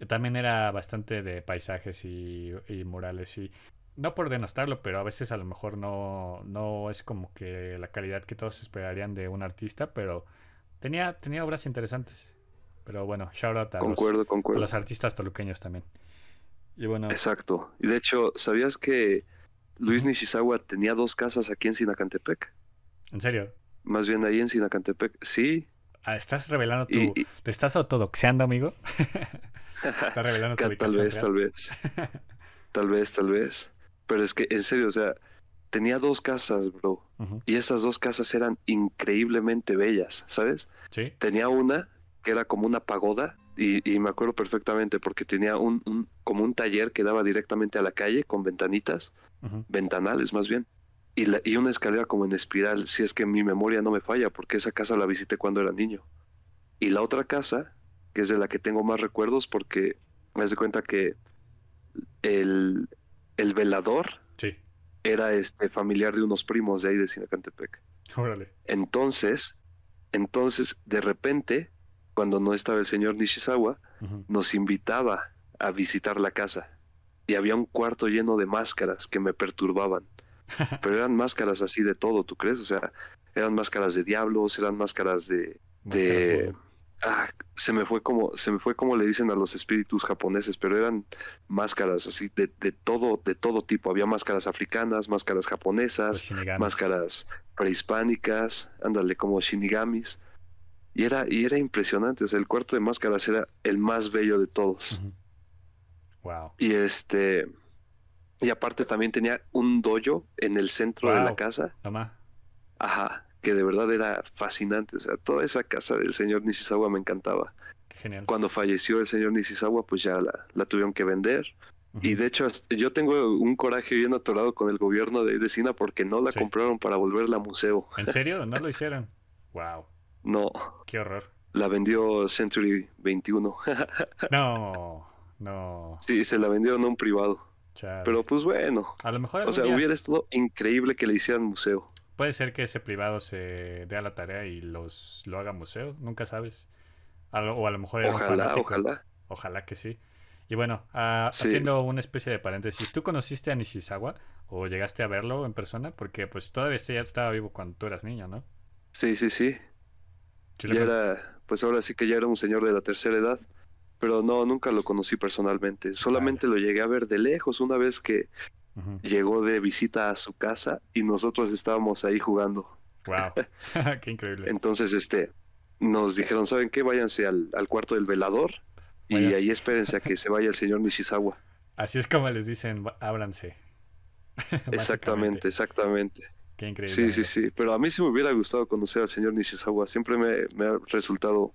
también era bastante de paisajes y, murales y no por denostarlo, pero a veces a lo mejor no, no es como que la calidad que todos esperarían de un artista, pero tenía, tenía obras interesantes. Pero bueno, shout out a, los, artistas toluqueños también. Y bueno. Exacto. Y de hecho, ¿sabías que Luis Nishizawa tenía dos casas aquí en Sinacantepec? ¿En serio? Más bien ahí en Sinacantepec. Sí, Ah, estás revelando tu. ¿Te estás autodoxeando, amigo? estás revelando tu Tal vez, tal vez. tal vez, tal vez. Pero es que, en serio, o sea, tenía dos casas, bro. Y esas dos casas eran increíblemente bellas, ¿sabes? Sí. Tenía una que era como una pagoda. Y, me acuerdo perfectamente porque tenía un, como un taller que daba directamente a la calle con ventanitas, ventanales más bien y, una escalera como en espiral, si es que mi memoria no me falla, porque esa casa la visité cuando era niño. Y la otra casa, que es de la que tengo más recuerdos, porque me das cuenta que el, velador era este familiar de unos primos de ahí de Sinacantepec. Entonces, entonces, de repente, cuando no estaba el señor Nishizawa, nos invitaba a visitar la casa. Y había un cuarto lleno de máscaras que me perturbaban. Pero eran máscaras así de todo, ¿tú crees? O sea, eran máscaras de diablos, eran máscaras de... de... Ah, se me fue como se me fue como le dicen a los espíritus japoneses pero eran máscaras así de, todo de todo tipo había máscaras africanas máscaras japonesas máscaras prehispánicas ándale como shinigamis y era y era impresionante o sea el cuarto de máscaras era el más bello de todos wow y este y aparte también tenía un dojo en el centro de la casa. Ajá, que de verdad era fascinante. O sea, toda esa casa del señor Nishizawa me encantaba. genial. Cuando falleció el señor Nishizawa, pues ya la, tuvieron que vender. Y de hecho, yo tengo un coraje bien atorado con el gobierno de Sina porque no la compraron para volverla a museo. ¿En serio? ¿No lo hicieron? ¡Wow! No. ¡Qué horror! La vendió Century 21. no, no. Sí, se la vendieron a un privado. Pero pues bueno. A lo mejor. O sea, hubiera estado increíble que le hicieran museo. Puede ser que ese privado se dé a la tarea y los lo haga museo, nunca sabes. o a lo mejor era ojalá, ojalá. Ojalá que sí. Y bueno, ah, haciendo una especie de paréntesis, ¿tú conociste a Nishizawa o llegaste a verlo en persona? Porque pues todavía este ya estaba vivo cuando tú eras niño, ¿no? Sí, sí, sí. Ya era, pues ahora sí que ya era un señor de la tercera edad pero no, nunca lo conocí personalmente. Solamente lo llegué a ver de lejos una vez que llegó de visita a su casa y nosotros estábamos ahí jugando. ¡Wow! ¡Qué increíble! Entonces, este, nos dijeron, ¿saben qué? Váyanse al, cuarto del velador y ahí espérense a que se vaya el señor Nishizawa. Así es como les dicen, ábranse. exactamente, exactamente. Qué increíble. Sí, sí, sí. Pero a mí sí me hubiera gustado conocer al señor Nishizawa. Siempre me, me ha resultado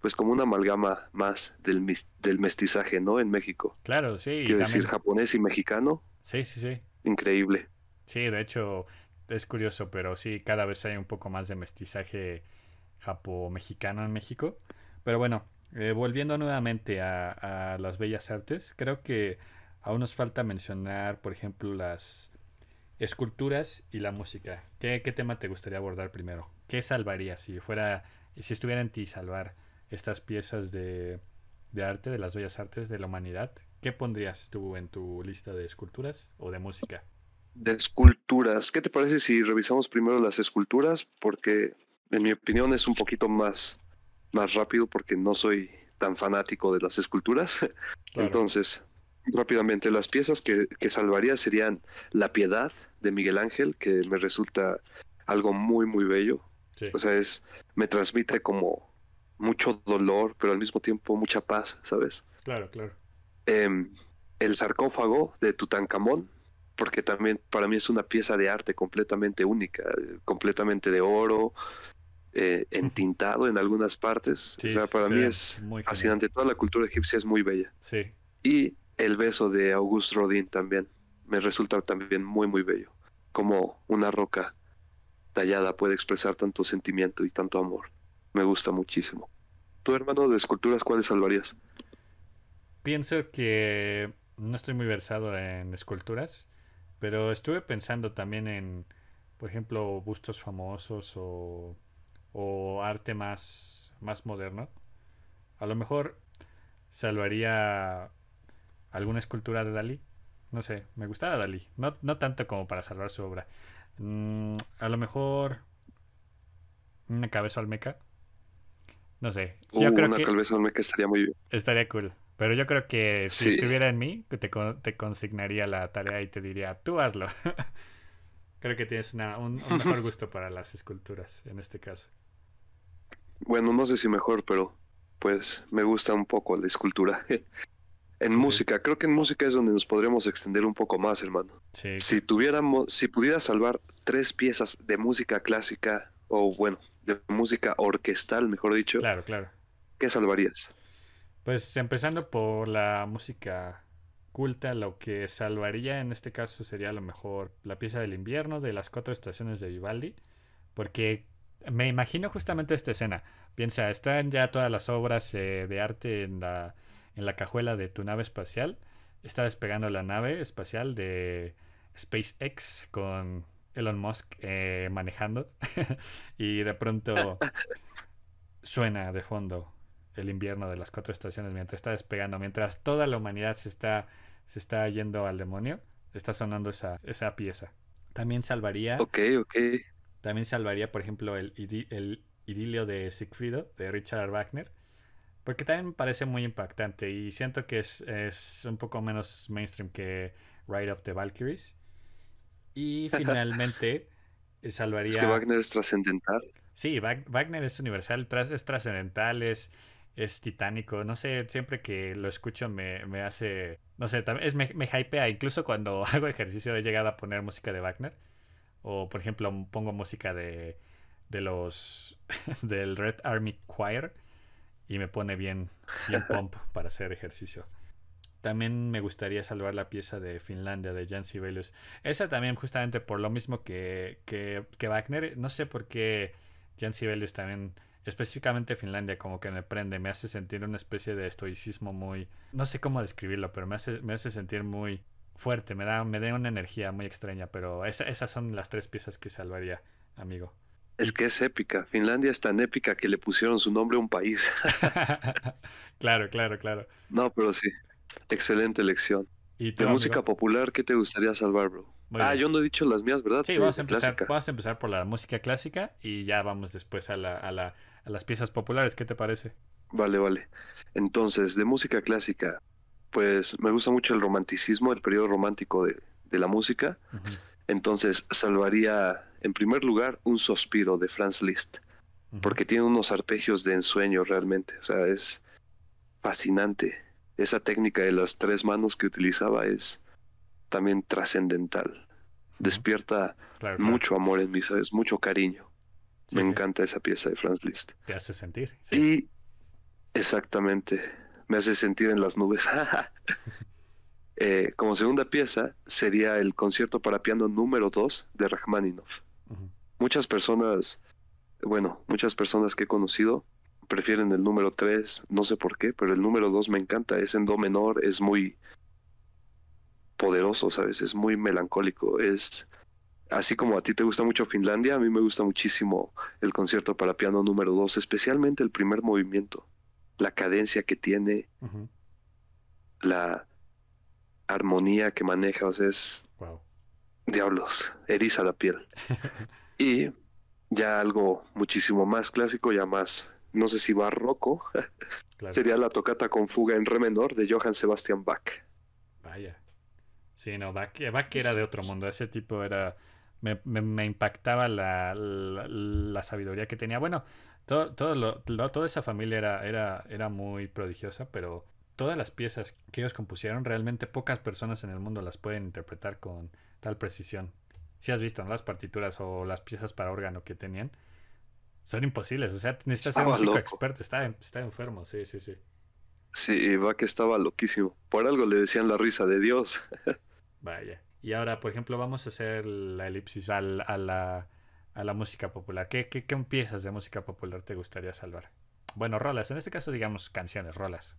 pues como una amalgama más del, del mestizaje, ¿no? En México. Claro, sí. Quiero decir, japonés y mexicano. Sí, sí, sí. Increíble. Sí, de hecho, es curioso, pero sí, cada vez hay un poco más de mestizaje japo-mexicano en México. Pero bueno, eh, volviendo nuevamente a, las bellas artes, creo que aún nos falta mencionar, por ejemplo, las esculturas y la música. ¿Qué, qué tema te gustaría abordar primero? ¿Qué salvaría si fuera, si estuviera en ti salvar estas piezas de, arte, de las bellas artes de la humanidad, ¿qué pondrías tú en tu lista de esculturas o de música? De esculturas. ¿Qué te parece si revisamos primero las esculturas? Porque en mi opinión es un poquito más, más rápido porque no soy tan fanático de las esculturas. Entonces, rápidamente, las piezas que, salvaría serían La Piedad de Miguel Ángel, que me resulta algo muy, muy bello. O sea, es, me transmite como mucho dolor, pero al mismo tiempo mucha paz, ¿sabes? Claro, claro. Em, el sarcófago de Tutankamón, porque también para mí es una pieza de arte completamente única, eh, completamente de oro, eh, entintado en algunas partes. o sea, para mí es fascinante. Toda la cultura egipcia es muy bella. Sí. Y el beso de Auguste Rodin también me resulta también muy, muy bello. Como una roca tallada puede expresar tanto sentimiento y tanto amor. Me gusta muchísimo. ¿Tu hermano de esculturas cuáles salvarías? Pienso que no estoy muy versado en esculturas, pero estuve pensando también en, por ejemplo, bustos famosos o, o arte más, más moderno. A lo mejor salvaría alguna escultura de Dalí. No sé, me gustaba Dalí. No, tanto como para salvar su obra. Mm, a lo mejor una cabeza almeca no sé. Uh, yo creo una Calvezón que estaría muy bien. Estaría cool. Pero yo creo que si estuviera en mí, te, te, consignaría la tarea y te diría, tú hazlo. creo que tienes un, mejor gusto para las esculturas en este caso. Bueno, no sé si mejor, pero pues me gusta un poco la escultura. En música, creo que en música es donde nos podríamos extender un poco más, hermano. si tuviéramos, si pudiera salvar tres piezas de música clásica, o bueno, de música orquestal, mejor dicho. Claro, claro. ¿Qué salvarías? Pues empezando por la música culta, lo que salvaría en este caso sería a lo mejor la pieza del invierno de las cuatro estaciones de Vivaldi, porque me imagino justamente esta escena. Piensa, están ya todas las obras eh, de arte en la, en la cajuela de tu nave espacial. Está despegando la nave espacial de SpaceX con Elon Musk eh, manejando y de pronto suena de fondo el invierno de las cuatro estaciones mientras está despegando, mientras toda la humanidad se está, se está yendo al demonio, está sonando esa, pieza. También salvaría... También salvaría, por ejemplo, el, idilio de Siegfriedo, de Richard Wagner, porque también me parece muy impactante y siento que es, es un poco menos mainstream que Ride of the Valkyries. Y finalmente salvaría... Eh, es que Wagner es trascendental. Sí, Wagner es universal, es trascendental, es, titánico. No sé, siempre que lo escucho me, hace... No sé, es, me, hypea. Incluso cuando hago ejercicio he llegado a poner música de Wagner. O, por ejemplo, pongo música de, de los... del Red Army Choir. Y me pone bien, bien pump para hacer ejercicio. También me gustaría salvar la pieza de Finlandia de Jan Sibelius. Esa también justamente por lo mismo que, que, que Wagner. No sé por qué Jan Sibelius también, específicamente Finlandia, como que me prende, me hace sentir una especie de estoicismo muy... No sé cómo describirlo, pero me hace, me hace sentir muy fuerte, me da, me da una energía muy extraña, pero esas son las tres piezas que salvaría, amigo. Es que es épica. Finlandia es tan épica que le pusieron su nombre a un país. claro, claro, claro. No, pero sí. Excelente lección ¿Y de música popular, ¿qué te gustaría salvar, bro? ah, yo no he dicho las mías, ¿verdad? Sí, vamos a, empezar, vamos a empezar por la música clásica y ya vamos después a, la, a, la, a las piezas populares. ¿Qué te parece? Vale, vale. Entonces, de música clásica, pues me gusta mucho el romanticismo, el periodo romántico de, la música. Entonces, salvaría en primer lugar un sospiro de Franz Liszt, porque tiene unos arpegios de ensueño realmente. O sea, es fascinante esa técnica de las tres manos que utilizaba es también trascendental. Despierta mucho amor en mí, ¿sabes? Mucho cariño. me encanta esa pieza de Franz Liszt. Te hace sentir. Y exactamente, me hace sentir en las nubes. Eh, como segunda pieza sería el concierto para piano número 2 de Rachmaninoff. Muchas personas, bueno, muchas personas que he conocido prefieren el número 3, no sé por qué, pero el número 2 me encanta, es en do menor, es muy poderoso, ¿sabes? Es muy melancólico, es así como a ti te gusta mucho Finlandia, a mí me gusta muchísimo el concierto para piano número 2, especialmente el primer movimiento, la cadencia que tiene, la armonía que maneja, es... Diablos, eriza la piel. y ya algo muchísimo más clásico, ya más no sé si barroco, sería la tocata con fuga en re menor de Johann Sebastian Bach. Vaya. Sí, no, Bach, Bach era de otro mundo. Ese tipo era. Me, impactaba la, sabiduría que tenía. Bueno, todo, todo toda esa familia era, era, era muy prodigiosa, pero todas las piezas que ellos compusieron, realmente pocas personas en el mundo las pueden interpretar con tal precisión. Si has visto ¿no? las partituras o las piezas para órgano que tenían, son imposibles, o sea, necesitas ser un experto está, está enfermo, sí, sí, sí. Sí, va que estaba loquísimo. Por algo le decían la risa de Dios. Vaya. Y ahora, por ejemplo, vamos a hacer la elipsis al, a, la, música popular. ¿Qué, ¿Qué, de música popular te gustaría salvar? Bueno, rolas. En este caso, digamos canciones, rolas.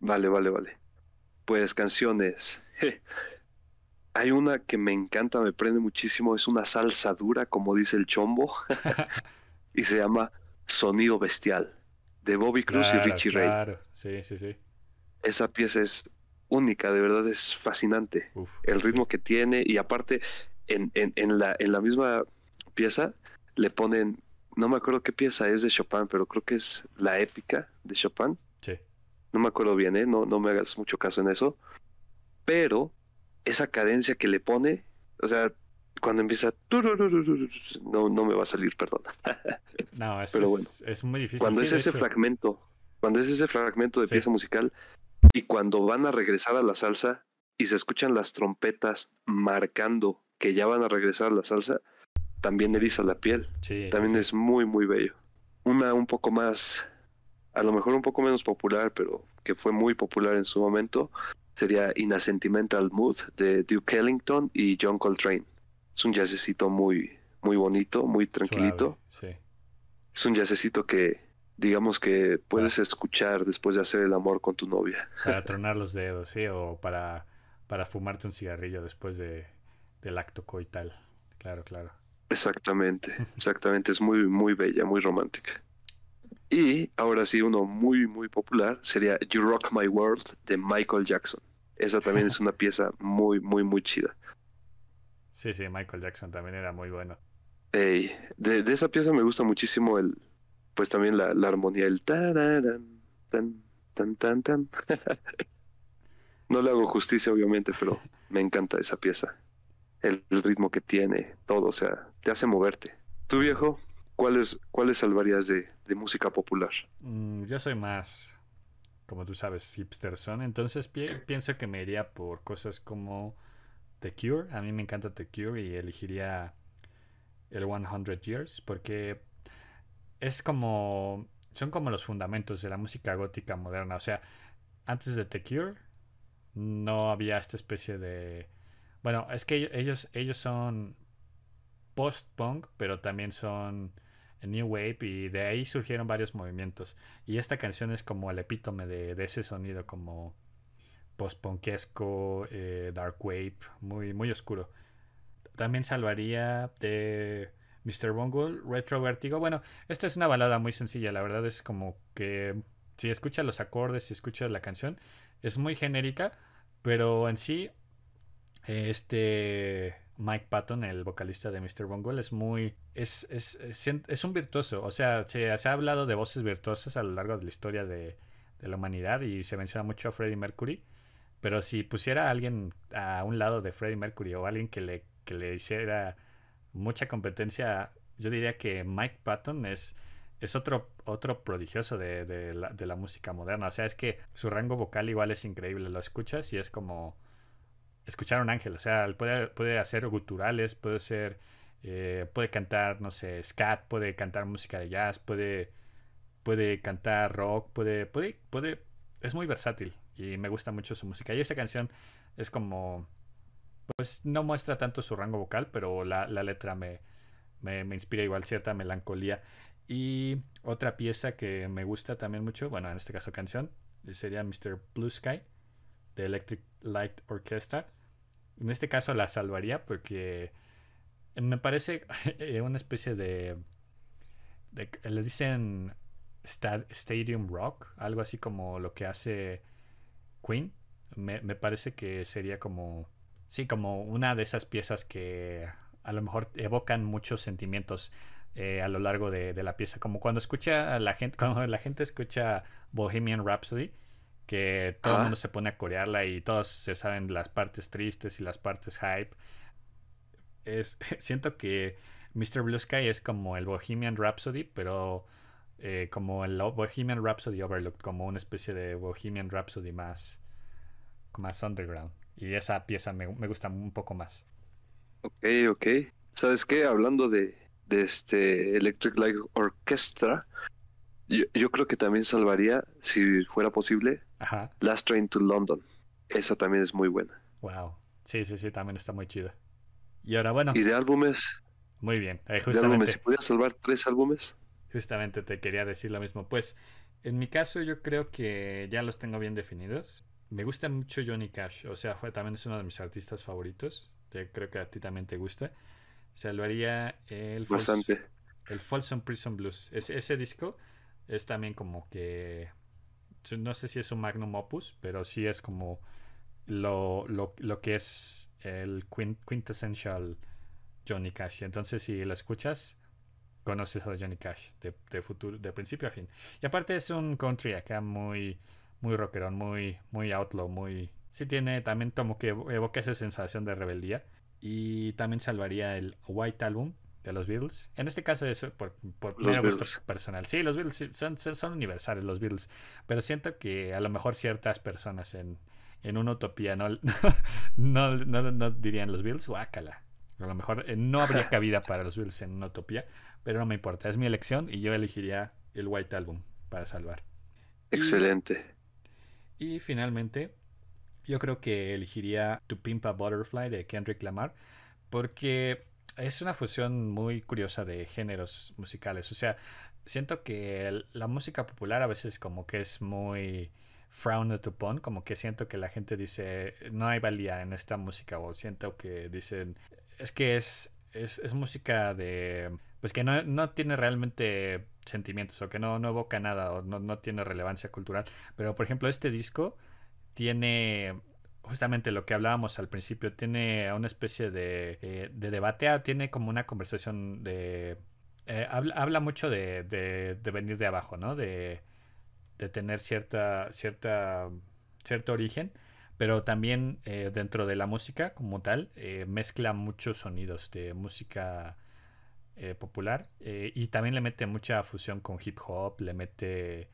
Vale, vale, vale. Pues canciones. Hay una que me encanta, me prende muchísimo. Es una salsa dura, como dice el chombo. y se llama Sonido Bestial, de Bobby Cruz y Richie claro. Ray. Esa pieza es única, de verdad es fascinante. el ritmo que tiene y aparte en, en, la, en la misma pieza le ponen, no me acuerdo qué pieza es de Chopin, pero creo que es la épica de Chopin. No me acuerdo bien, ¿eh? no, no me hagas mucho caso en eso. Pero esa cadencia que le pone, o sea, cuando empieza no no me va a salir perdón no Pero bueno, es, muy difícil cuando es ese fragmento cuando es ese fragmento de pieza musical y cuando van a regresar a la salsa y se escuchan las trompetas marcando que ya van a regresar a la salsa también eriza la piel también es muy muy bello una un poco más a lo mejor un poco menos popular, pero que fue muy popular en su momento, sería In a Sentimental Mood de Duke Ellington y John Coltrane. Es un jazzecito muy, muy bonito, muy tranquilito. Es un jazzecito que, digamos que puedes ah. escuchar después de hacer el amor con tu novia. Para tronar los dedos, sí, o para, para fumarte un cigarrillo después del acto coital. Claro, claro. Exactamente, exactamente. es muy, muy bella, muy romántica. Y ahora sí, uno muy, muy popular sería You Rock My World de Michael Jackson. Esa también es una pieza muy, muy, muy chida. Sí, sí, Michael Jackson también era muy bueno. Ey, de, esa pieza me gusta muchísimo el, pues también la, armonía, el tan tan, tan, tan, tan. no le hago justicia, obviamente, pero me encanta esa pieza. El, ritmo que tiene, todo, o sea, te hace moverte. ¿Tú viejo? ¿Cuáles cuál salvarías de, de, música popular? Mm, yo soy más, como tú sabes, hipster son, entonces pienso que me iría por cosas como The Cure. A mí me encanta The Cure y elegiría el 100 Years porque es como. Son como los fundamentos de la música gótica moderna. O sea, antes de The Cure no había esta especie de. Bueno, es que ellos, ellos son post-punk, pero también son new wave y de ahí surgieron varios movimientos. Y esta canción es como el epítome de, de ese sonido, como post eh, dark wave, muy, muy oscuro. También salvaría de Mr. Bungle, Retrovertigo Bueno, esta es una balada muy sencilla, la verdad es como que si escuchas los acordes, si escuchas la canción, es muy genérica, pero en sí, este Mike Patton, el vocalista de Mr. Bungle, es muy. Es, un virtuoso. O sea, se, ha hablado de voces virtuosas a lo largo de la historia de la humanidad y se menciona mucho a Freddie Mercury. Pero si pusiera a alguien a un lado de Freddie Mercury o alguien que le, le hiciera mucha competencia, yo diría que Mike Patton es, es otro, otro prodigioso de, la, música moderna. O sea, es que su rango vocal igual es increíble. Lo escuchas y es como escuchar a un ángel. O sea, puede, puede hacer guturales, puede ser. Eh, puede cantar, no sé, scat, puede cantar música de jazz, puede, puede cantar rock, puede, puede, puede. Es muy versátil y me gusta mucho su música. Y esa canción es como, pues no muestra tanto su rango vocal, pero la, letra me, inspira igual cierta melancolía. Y otra pieza que me gusta también mucho, bueno, en este caso canción, sería Mr. Blue Sky de Electric Light Orchestra. En este caso la salvaría porque me parece eh, una especie de, de le dicen stadium rock, algo así como lo que hace Queen, me, parece que sería como, sí, como una de esas piezas que a lo mejor evocan muchos sentimientos eh, a lo largo de, la pieza. Como cuando escucha a la gente, cuando la gente escucha Bohemian Rhapsody, que todo el mundo se pone a corearla y todos se saben las partes tristes y las partes hype. Es, siento que Mr. Blue Sky es como el Bohemian Rhapsody, pero eh, como el Bohemian Rhapsody Overlooked, como una especie de Bohemian Rhapsody más, más underground. Y esa pieza me, gusta un poco más. Ok, ok. ¿Sabes qué? Hablando de, este Electric Light Orchestra, yo, creo que también salvaría, si fuera posible, Last Train to London. Esa también es muy buena. Wow. Sí, sí, sí, también está muy chida. Y ahora, bueno. ¿Y de álbumes? Muy bien, eh, justamente. salvar tres álbumes, justamente te quería decir lo mismo. Pues en mi caso yo creo que ya los tengo bien definidos. Me gusta mucho Johnny Cash, o sea, fue, también es uno de mis artistas favoritos. creo que a ti también te gusta. O lo haría el, Folsom, el Prison Blues. ese disco es también como que, no sé si es un magnum opus, pero sí es como lo, que es el quintessential Johnny Cash. Entonces, si lo escuchas, conoces a Johnny Cash de, futuro, de principio a fin. Y aparte es un country acá muy, muy rockerón, muy, muy outlaw, muy... Sí tiene también como que evoca esa sensación de rebeldía. Y también salvaría el White Album de los Beatles. En este caso es por, por gusto personal. Sí, los Beatles son, universales, los Beatles. Pero siento que a lo mejor ciertas personas en, una utopía no, no, dirían los Beatles, guácala. A lo mejor eh, no habría cabida para los Beatles en una utopía pero no me importa, es mi elección y yo elegiría el White Album para salvar. Excelente. Y, finalmente, yo creo que elegiría To Pimp a Butterfly de Kendrick Lamar, porque es una fusión muy curiosa de géneros musicales. O sea, siento que la música popular a veces como que es muy frowned upon, como que siento que la gente dice no hay valía en esta música o siento que dicen es que es, es música de pues que no, tiene realmente sentimientos o que no, evoca nada o no, tiene relevancia cultural. Pero por ejemplo, este disco tiene justamente lo que hablábamos al principio, tiene una especie de, eh, debate, ah, tiene como una conversación de... Eh, habla, mucho de, venir de abajo, ¿no? De, de tener cierta, cierta, cierto origen pero también eh, dentro de la música como tal mezcla muchos sonidos de música eh, popular eh, y también le mete mucha fusión con hip hop, le mete...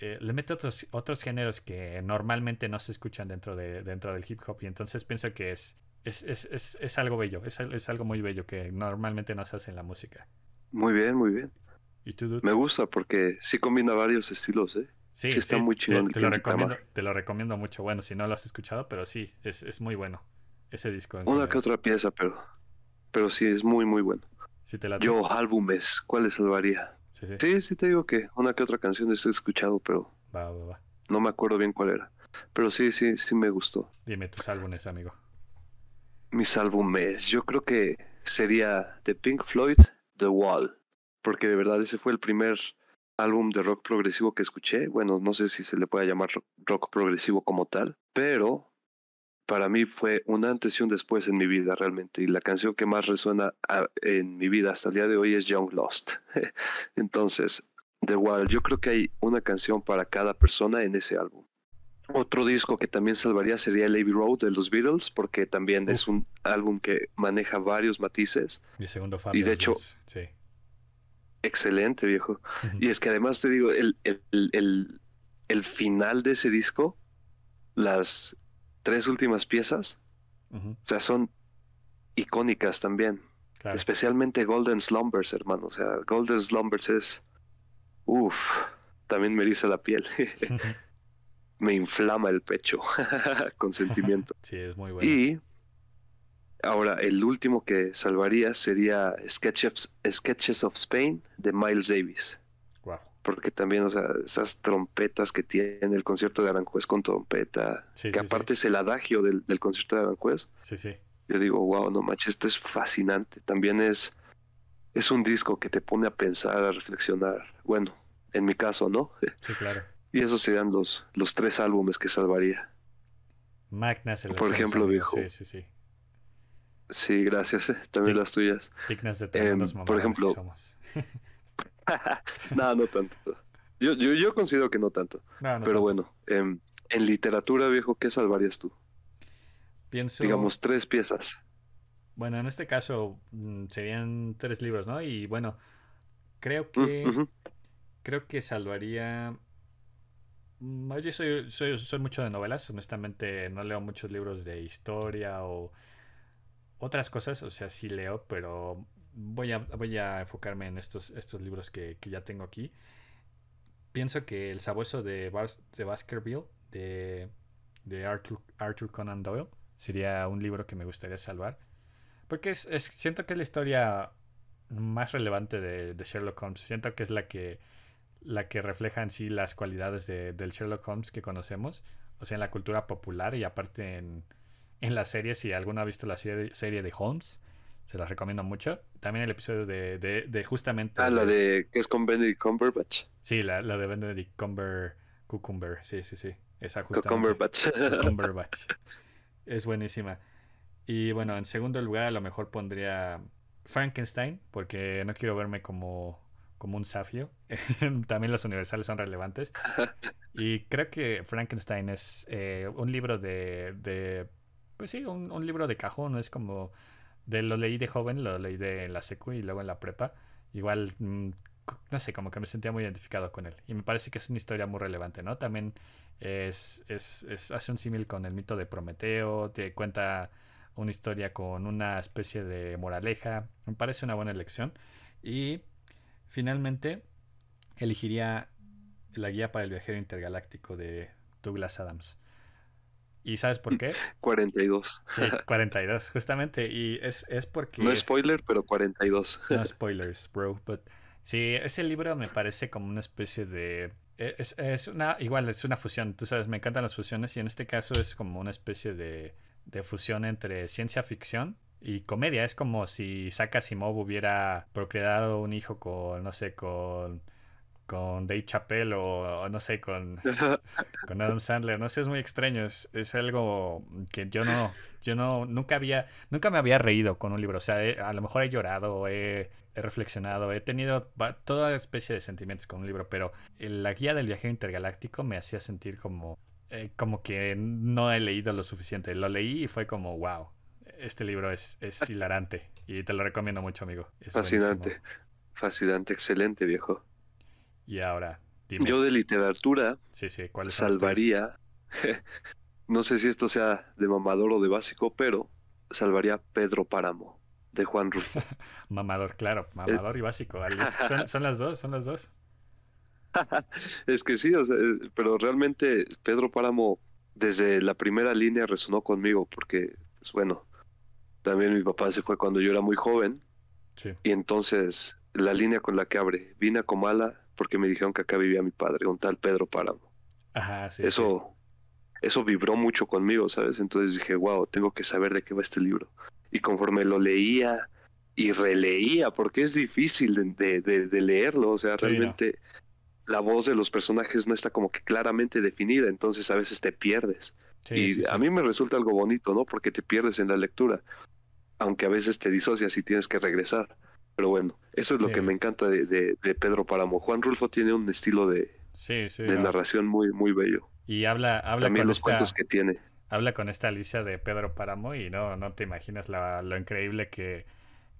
Eh, le mete otros, otros géneros que normalmente no se escuchan dentro, de, dentro del hip hop y entonces pienso que es, es, algo bello, es, algo muy bello que normalmente no se hace en la música. Muy bien, muy bien. Me gusta porque sí combina varios estilos, ¿eh? Sí, muy Te, lo recomiendo, mucho. Bueno, si no lo has escuchado, pero sí, es, es muy bueno ese disco. Una que, que otra pieza, pero, pero sí, es muy, muy bueno. Yo álbumes, ¿cuáles salvaría? Sí, sí. te digo que una que otra canción estoy escuchado, pero va, va, no me acuerdo bien cuál era. Pero sí, sí, sí me gustó. Dime tus álbumes, amigo. Mis álbumes, yo creo que sería The Pink Floyd, The Wall, porque de verdad ese fue el primer álbum de rock progresivo que escuché. Bueno, no sé si se le puede llamar rock progresivo como tal, pero para mí fue un antes y un después en mi vida realmente. Y la canción que más resuena en mi vida hasta el día de hoy es Young Lost. Entonces, The Wild, yo creo que hay una canción para cada persona en ese álbum. Otro disco que también salvaría sería El Abbey Road de los Beatles, porque también es un álbum que maneja varios matices. Mi segundo fan. Y de hecho, sí. excelente, viejo. y es que además te digo, el, el final de ese disco, las tres últimas piezas, o sea, son icónicas también. Especialmente Golden Slumbers, hermano. O sea, Golden Slumbers es. Uff, también me eriza la piel. me inflama el pecho con sentimiento. sí, es muy bueno. Y ahora, el último que salvaría sería Sketches, Sketches of Spain de Miles Davis porque también, o sea, esas trompetas que tiene el concierto de Aranjuez con trompeta, que aparte es el adagio del, concierto de Aranjuez. Sí, sí. Yo digo, wow, no manches, esto es fascinante. También es, es un disco que te pone a pensar, a reflexionar. Bueno, en mi caso, ¿no? Sí, claro. Y esos serían los, los tres álbumes que salvaría. Magna el Por ejemplo, viejo. Sí, sí, sí. Sí, gracias. Eh, también las tuyas. Dignas de em, Por ejemplo. Que no, no tanto. Yo, yo, considero que no tanto. pero bueno, em, en literatura, viejo, ¿qué salvarías tú? Pienso. Digamos, tres piezas. Bueno, en este caso mm, serían tres libros, ¿no? Y bueno, creo mm, que. Creo que salvaría. Mm, yo soy, soy, soy mucho de novelas, honestamente no leo muchos libros de historia o otras cosas, o sea, sí leo, pero voy a, voy a enfocarme en estos, estos libros que, ya tengo aquí. Pienso que El sabueso de, de Baskerville, de, Arthur, Conan Doyle, sería un libro que me gustaría salvar. Porque es, siento que es la historia más relevante de, Sherlock Holmes. Siento que es la que, la que refleja en sí las cualidades de, del Sherlock Holmes que conocemos. O sea, en la cultura popular y aparte en, en la serie. Si alguno ha visto la serie, serie de Holmes, se las recomiendo mucho también el episodio de, justamente. Ah, la de que es con Benedict Cumberbatch. Sí, la, de Benedict Cumber, Cucumber. Sí, sí, sí. Esa justamente. Cucumberbatch. es buenísima. Y bueno, en segundo lugar, a lo mejor pondría Frankenstein, porque no quiero verme como, como un safio. también los universales son relevantes. Y creo que Frankenstein es eh, un libro de, Pues sí, un, un libro de cajón. Es como de, lo leí de joven, lo leí de, la secu y luego en la prepa. Igual, mm, no sé, como que me sentía muy identificado con él. Y me parece que es una historia muy relevante, ¿no? También es, es, hace un símil con el mito de Prometeo, te cuenta una historia con una especie de moraleja. Me parece una buena elección. Y finalmente, elegiría la guía para el viajero intergaláctico de Douglas Adams. ¿Y sabes por qué? 42. Sí, 42, justamente. Y es, es porque... No es, spoiler, pero 42. No spoilers, bro. Sí, ese libro me parece como una especie de... E, es, una... Igual, es una fusión. Tú sabes, me encantan las fusiones y en este caso es como una especie de, de fusión entre ciencia ficción y comedia. Es como si Isaac simov hubiera procreado un hijo con, no sé, con con Dave Chappelle o, no sé, con, con, Adam Sandler. No sé, es muy extraño. Es, es, algo que yo no, yo no, nunca había, nunca me había reído con un libro. O sea, a lo mejor he llorado, he, reflexionado, he tenido toda especie de sentimientos con un libro, pero la guía del viaje intergaláctico me hacía sentir como, eh, como que no he leído lo suficiente. Lo leí y fue como, wow, este libro es, es hilarante y te lo recomiendo mucho, amigo. Es fascinante, fascinante, excelente, viejo. Y ahora, dime. Yo de literatura salvaría, no sé si esto sea de mamador o de básico, pero salvaría Pedro Páramo de Juan Rulfo. mamador, claro, mamador y básico. Son, las dos, son las dos. es que sí, eh, pero realmente Pedro Páramo desde la primera línea resonó conmigo porque, pues, bueno, también mi papá se fue cuando yo era muy joven. Sí. Y entonces la línea con la que abre, Vina Comala, porque me dijeron que acá vivía mi padre, un tal Pedro Páramo. Eso, eso vibró mucho conmigo, ¿sabes? Entonces dije, wow, tengo que saber de qué va este libro. Y conforme lo leía y releía, porque es difícil de, de, leerlo, o sea, realmente la voz de los personajes no está como que claramente definida, entonces a veces te pierdes. y a mí me resulta algo bonito, ¿no? Porque te pierdes en la lectura, aunque a veces te disocias y tienes que regresar. Pero bueno, eso es lo que me encanta de, Pedro Páramo. Juan Rulfo tiene un estilo de, de narración muy, muy bello. Y habla, habla con los esta, que tiene. Habla con esta Alicia de Pedro Páramo y no, no te imaginas lo increíble que,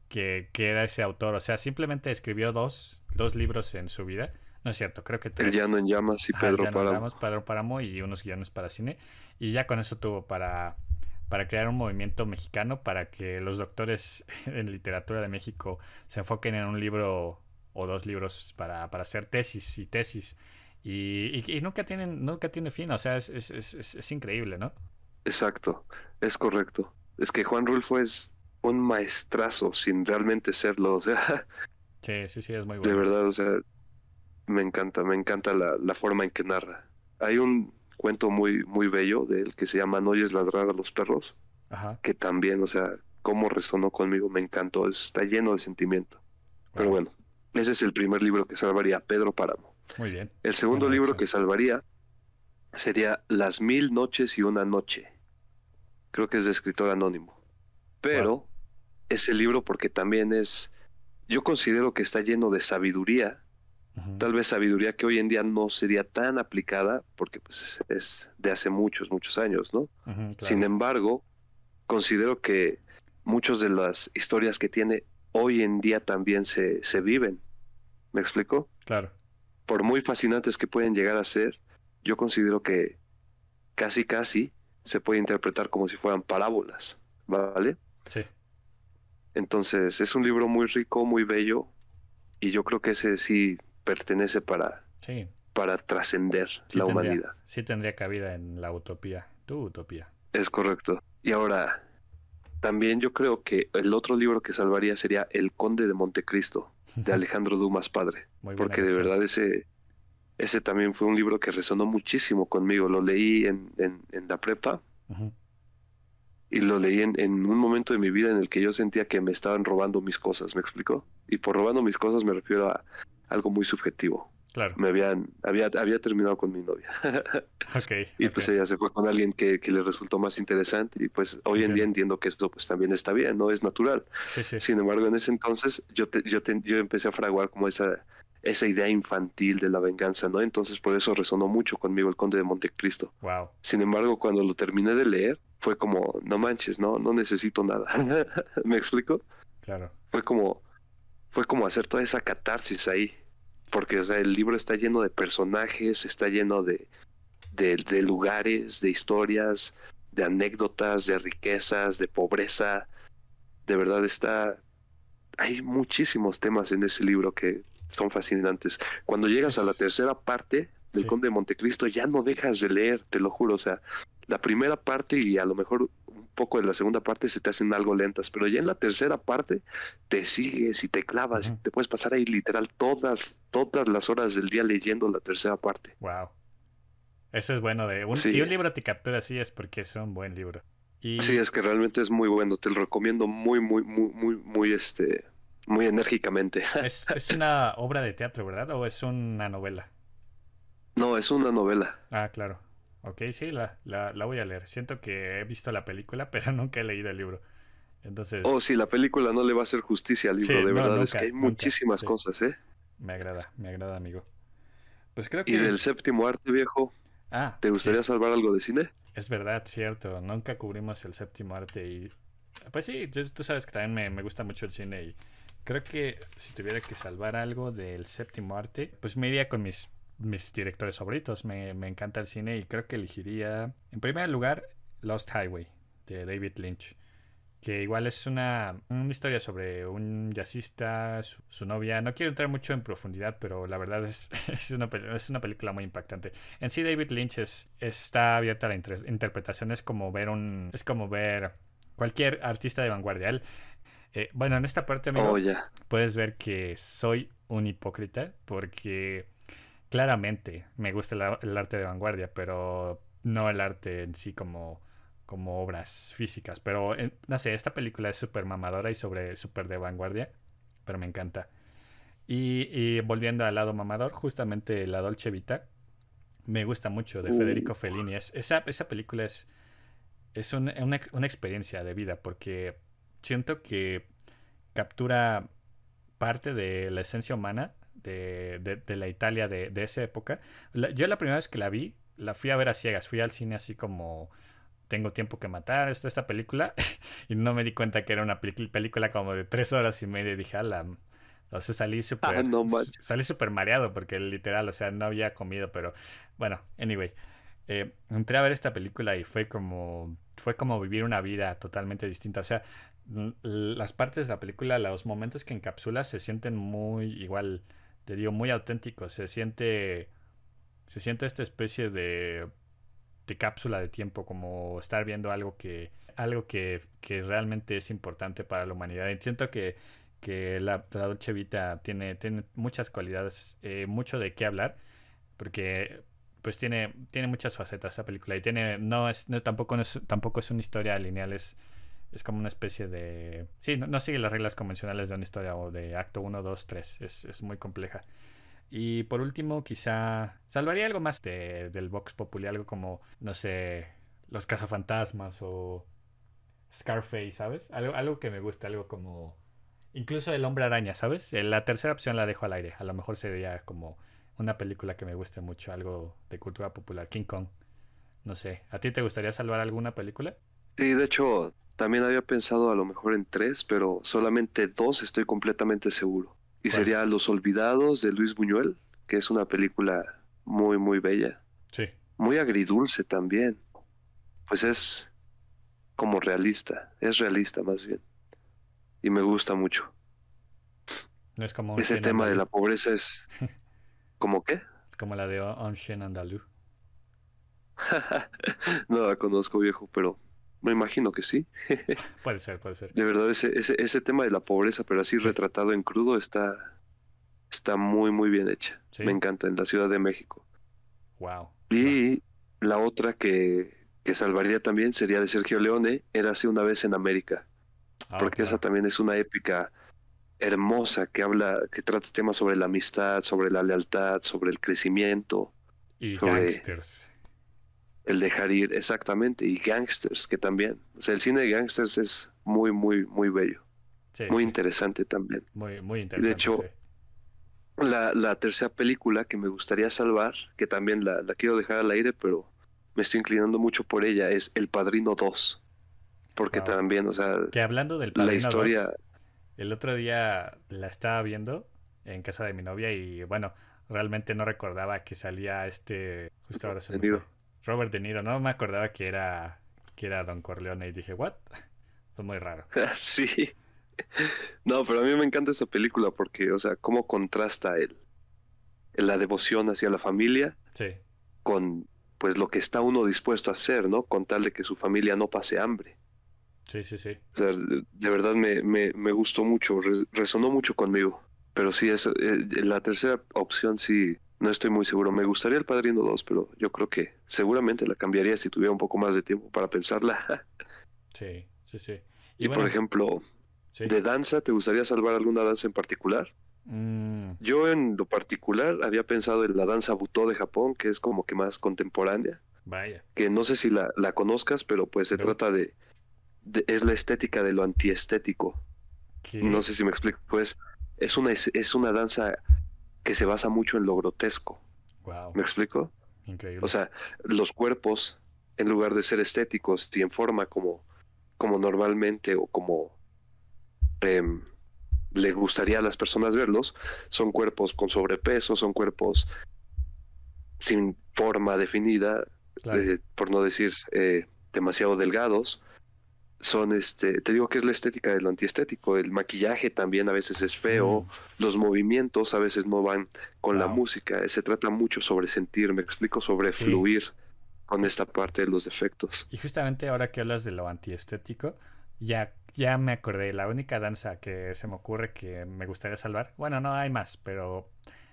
que, era ese autor. O sea, simplemente escribió dos, dos libros en su vida. No es cierto, creo que tres. El Llano en Llamas y Pedro Ajá, Llamas, Pedro Páramo y unos guiones para cine. Y ya con eso tuvo para para crear un movimiento mexicano para que los doctores en literatura de México se enfoquen en un libro o dos libros para, hacer tesis y tesis. Y, nunca, tienen, nunca tiene fin, o sea, es, increíble, ¿no? Exacto, es correcto. Es que Juan Rulfo es un maestrazo sin realmente serlo, o sea. Sí, sí, sí, es muy bueno. De verdad, o sea, me encanta, me encanta la, la forma en que narra. Hay un, cuento muy, muy bello del que se llama Noyes oyes ladrar a los perros, que también, o sea, cómo resonó conmigo, me encantó, está lleno de sentimiento. Pero bueno, ese es el primer libro que salvaría Pedro Páramo. Muy bien. El segundo libro que salvaría sería Las Mil Noches y una Noche. Creo que es de escritor anónimo. Pero es ese libro, porque también es, yo considero que está lleno de sabiduría Tal vez sabiduría que hoy en día no sería tan aplicada porque pues, es, de hace muchos, muchos años, ¿no? Sin embargo, considero que muchas de las historias que tiene hoy en día también se, se viven. ¿Me explico? Claro. Por muy fascinantes que pueden llegar a ser, yo considero que casi, casi se puede interpretar como si fueran parábolas, ¿vale? Sí. Entonces, es un libro muy rico, muy bello, y yo creo que ese sí pertenece para, para trascender la humanidad. Sí tendría cabida en la utopía, tu utopía. Es correcto. Y ahora, también yo creo que el otro libro que salvaría sería El Conde de Montecristo, de Alejandro Dumas Padre. porque de verdad ese, ese también fue un libro que resonó muchísimo conmigo. Lo leí en, la prepa. Y lo leí en, en, un momento de mi vida en el que yo sentía que me estaban robando mis cosas, ¿me explico? Y por robando mis cosas me refiero a, algo muy subjetivo. Claro. Me habían, había, había terminado con mi novia. y pues ella se fue con alguien que, le resultó más interesante y pues hoy en día entiendo que esto pues también está bien, no es natural. Sí, sí. Sin embargo, en ese entonces yo, yo, yo empecé a fraguar como esa, esa idea infantil de la venganza, ¿no? Entonces por eso resonó mucho conmigo el Conde de Montecristo. Wow. Sin embargo, cuando lo terminé de leer, fue como, no manches, no, no necesito nada. ¿Me explico? Claro. Fue como, fue como hacer toda esa catarsis ahí porque el libro está lleno de personajes, está lleno de, de, lugares, de historias, de anécdotas, de riquezas, de pobreza. De verdad está... Hay muchísimos temas en ese libro que son fascinantes. Cuando llegas a la tercera parte del Conde de Montecristo ya no dejas de leer, te lo juro. O sea, la primera parte y a lo mejor un poco de la segunda parte se te hacen algo lentas, pero ya en la tercera parte te sigues y te clavas y te puedes pasar ahí literal todas, todas las horas del día leyendo la tercera parte. Wow. Eso es bueno de si un libro te captura así es porque es un buen libro. Y... Sí, es que realmente es muy bueno, te lo recomiendo muy, muy, muy, muy, muy este muy enérgicamente. ¿Es, es una obra de teatro, ¿verdad? ¿O es una novela? No, es una novela. Ah, claro. Ok, sí, la, la, voy a leer. Siento que he visto la película, pero nunca he leído el libro. Entonces... Oh, sí, la película no le va a hacer justicia al libro, de verdad. es que hay muchísimas cosas, ¿eh? Me agrada, me agrada, amigo. Pues creo que... ¿Y del séptimo arte, viejo? Ah. ¿Te gustaría salvar algo de cine? Es verdad, cierto. Nunca cubrimos el séptimo arte y... Pues sí, tú sabes que también me, me gusta mucho el cine y creo que si tuviera que salvar algo del séptimo arte, pues me iría con mis mis directores favoritos. Me, encanta el cine y creo que elegiría, en primer lugar, Lost Highway de David Lynch, que igual es una, una historia sobre un jazzista, su, novia. No quiero entrar mucho en profundidad, pero la verdad es, es, una, película muy impactante. En sí, David Lynch está abierta a la interpretación. Es como ver un. Es como ver cualquier artista de vanguardia. Eh, bueno, en esta parte, amigo, oh, puedes ver que soy un hipócrita porque Claramente, me gusta el, arte de vanguardia, pero no el arte en sí como, como obras físicas. Pero, eh, no sé, esta película es súper mamadora y sobre súper de vanguardia, pero me encanta. Y, volviendo al lado mamador, justamente la Dolce Vita, me gusta mucho de Federico Fellini. Es, esa, esa, película es, es una experiencia de vida porque siento que captura parte de la esencia humana de, la Italia de, esa época. yo la primera vez que la vi, la fui a ver a ciegas, fui al cine así como tengo tiempo que matar, esta, esta película, y no me di cuenta que era una película como de tres horas y media, y dije, la entonces ah, salí súper super mareado porque literal, o sea, no había comido, pero bueno, anyway. Eh, entré a ver esta película y fue como fue como vivir una vida totalmente distinta. O sea, las partes de la película, los momentos que encapsula se sienten muy igual te digo, muy auténtico. Se siente, se siente esta especie de, cápsula de tiempo, como estar viendo algo que, algo que, que realmente es importante para la humanidad. Y siento que, que la, la, Dolce Vita tiene, tiene muchas cualidades, eh, mucho de qué hablar, porque pues tiene, tiene muchas facetas esa película y tiene, no es, tampoco, es, tampoco es una historia lineal, es, es como una especie de... Sí, no, sigue las reglas convencionales de una historia o de acto 1, 2, 3. Es, muy compleja. Y por último, quizá salvaría algo más de, del box popular. algo como, no sé, Los Cazafantasmas o Scarface, ¿sabes? Algo, algo que me gusta, algo como. Incluso El Hombre Araña, ¿sabes? Eh, la tercera opción la dejo al aire. A lo mejor sería como una película que me guste mucho, algo de cultura popular. King Kong. No sé. ¿A ti te gustaría salvar alguna película? Sí, de hecho, también había pensado a lo mejor en tres, pero solamente dos estoy completamente seguro. Y sería Los Olvidados de Luis Buñuel, que es una película muy, muy bella. Sí. Muy agridulce también. Pues es como realista, es realista más bien. Y me gusta mucho. es como Ese tema de la pobreza es... ¿Como qué? Como la de Shen Andalú. no la conozco viejo, pero me imagino que sí. puede ser, puede ser. De verdad, ese, ese, ese tema de la pobreza, pero así retratado en crudo, está, está muy, muy bien hecha. Me encanta, en la Ciudad de México. Wow. Y la otra que, salvaría también sería de Sergio Leone, Era hace una vez en América. Ah, porque esa también es una épica hermosa que habla, que trata temas sobre la amistad, sobre la lealtad, sobre el crecimiento. Y sobre... gangsters el dejar ir, exactamente, y gangsters que también. O sea, el cine de gangsters es muy, muy, muy bello. muy interesante también. Muy, muy interesante. De hecho, la, tercera película que me gustaría salvar, que también la, la, quiero dejar al aire, pero me estoy inclinando mucho por ella, es El Padrino 2. Porque también, o sea... Que hablando del Padrino la historia... el otro día la estaba viendo en casa de mi novia y bueno, realmente no recordaba que salía este... Justo ahora se Robert De Niro, no me acordaba que era, que era Don Corleone y dije, ¿what? Fue muy raro. sí. No, pero a mí me encanta esta película porque, o sea, cómo contrasta él la devoción hacia la familia con pues lo que está uno dispuesto a hacer, ¿no? Con tal de que su familia no pase hambre. Sí, sí, sí. O sea, de verdad me, me, gustó mucho, resonó mucho conmigo. Pero sí, es, eh, la tercera opción sí no estoy muy seguro. Me gustaría el Padrino 2, pero yo creo que seguramente la cambiaría si tuviera un poco más de tiempo para pensarla. sí, sí, sí. Y, por ejemplo, de danza, ¿te gustaría salvar alguna danza en particular? Mm. Yo en lo particular había pensado en la danza Butó de Japón, que es como que más contemporánea. Vaya. Que no sé si la, la conozcas, pero pues se trata de, Es la estética de lo antiestético. No sé si me explico. Pues es una, es una danza que se basa mucho en lo grotesco. ¿Me explico? O sea, los cuerpos, en lugar de ser estéticos y en forma como, como normalmente o como em, le gustaría a las personas verlos, son cuerpos con sobrepeso, son cuerpos sin forma definida, eh, por no decir eh, demasiado delgados, son este, te digo que es la estética de lo antiestético, el maquillaje también a veces es feo, los movimientos a veces no van con la música, se trata mucho sobre sentir, me explico, sobre fluir con esta parte de los defectos. Y justamente ahora que hablas de lo antiestético, ya, ya me acordé, la única danza que se me ocurre que me gustaría salvar, bueno, no hay más, pero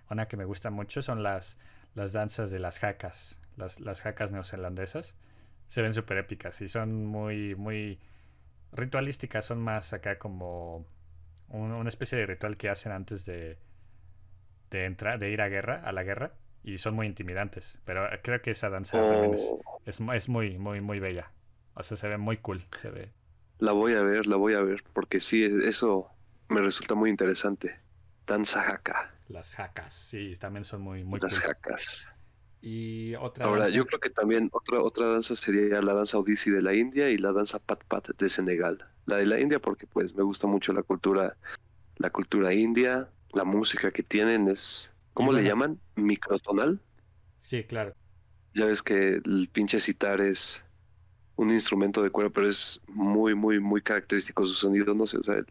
una que me gusta mucho son las, las danzas de las jacas, las, las jacas neozelandesas. Se ven súper épicas y son muy, muy, ritualísticas, son más acá como una especie de ritual que hacen antes de, de, entrar, de ir a guerra, a la guerra, y son muy intimidantes. Pero creo que esa danza también oh. es, es, muy, muy, muy bella. O sea, se ve muy cool, se ve. La voy a ver, la voy a ver, porque sí, eso me resulta muy interesante. Danza jaca. Las jacas, sí, también son muy, muy Las jacas otra Ahora, yo creo que también otra, otra danza sería la danza Odissi de la India y la danza Pat Pat de Senegal. La de la India porque pues me gusta mucho la cultura, la cultura india, la música que tienen es, ¿cómo le llaman? Microtonal. Sí, claro. Ya ves que el pinche citar es un instrumento de cuero pero es muy, muy, muy característico su sonido, no sé, o sea,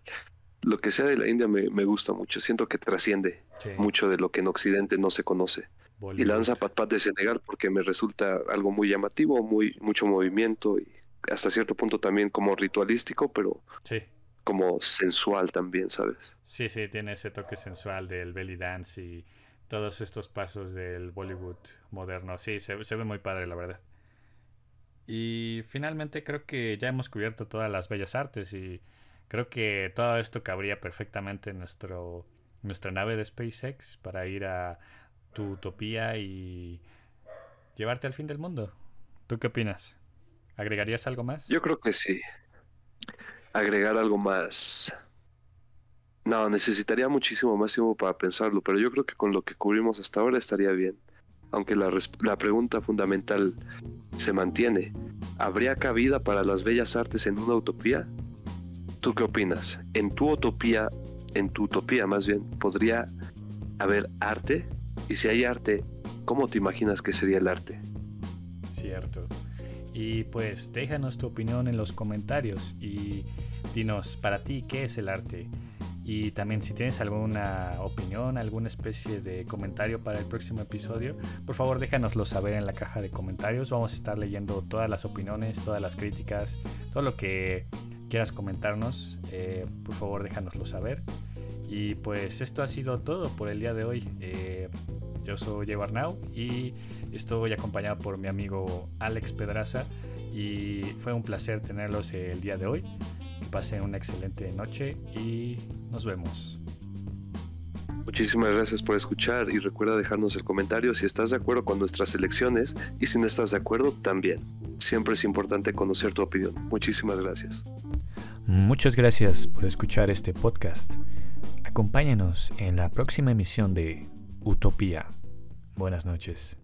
lo que sea de la India me, gusta mucho, siento que trasciende mucho de lo que en Occidente no se conoce y lanza pat pat de Senegal porque me resulta algo muy llamativo, muy mucho movimiento y hasta cierto punto también como ritualístico, pero sí. como sensual también, ¿sabes? Sí, sí, tiene ese toque sensual del belly dance y todos estos pasos del Bollywood moderno. Sí, se, ve muy padre, la verdad. Y finalmente creo que ya hemos cubierto todas las bellas artes y creo que todo esto cabría perfectamente en nuestro, nuestra nave de SpaceX para ir a, tu utopía y llevarte al fin del mundo. ¿Tú qué opinas? ¿Agregarías algo más? Yo creo que sí. Agregar algo más. No, necesitaría muchísimo más tiempo para pensarlo, pero yo creo que con lo que cubrimos hasta ahora estaría bien. Aunque la, la pregunta fundamental se mantiene. ¿Habría cabida para las bellas artes en una utopía? ¿Tú qué opinas? ¿En tu utopía, en tu utopía más bien, podría haber arte? Y si hay arte, ¿cómo te imaginas que sería el arte? Cierto. Y pues déjanos tu opinión en los comentarios y dinos para ti qué es el arte. Y también si tienes alguna opinión, alguna especie de comentario para el próximo episodio, por favor déjanoslo saber en la caja de comentarios. Vamos a estar leyendo todas las opiniones, todas las críticas, todo lo que quieras comentarnos. Eh, por favor déjanoslo saber. Y pues esto ha sido todo por el día de hoy. Eh, yo soy Evarnau y estoy acompañado por mi amigo Alex Pedraza y fue un placer tenerlos el día de hoy. Pasen una excelente noche y nos vemos. Muchísimas gracias por escuchar y recuerda dejarnos el comentario si estás de acuerdo con nuestras elecciones y si no estás de acuerdo también. Siempre es importante conocer tu opinión. Muchísimas gracias. Muchas gracias por escuchar este podcast. Acompáñanos en la próxima emisión de Utopía. Buenas noches.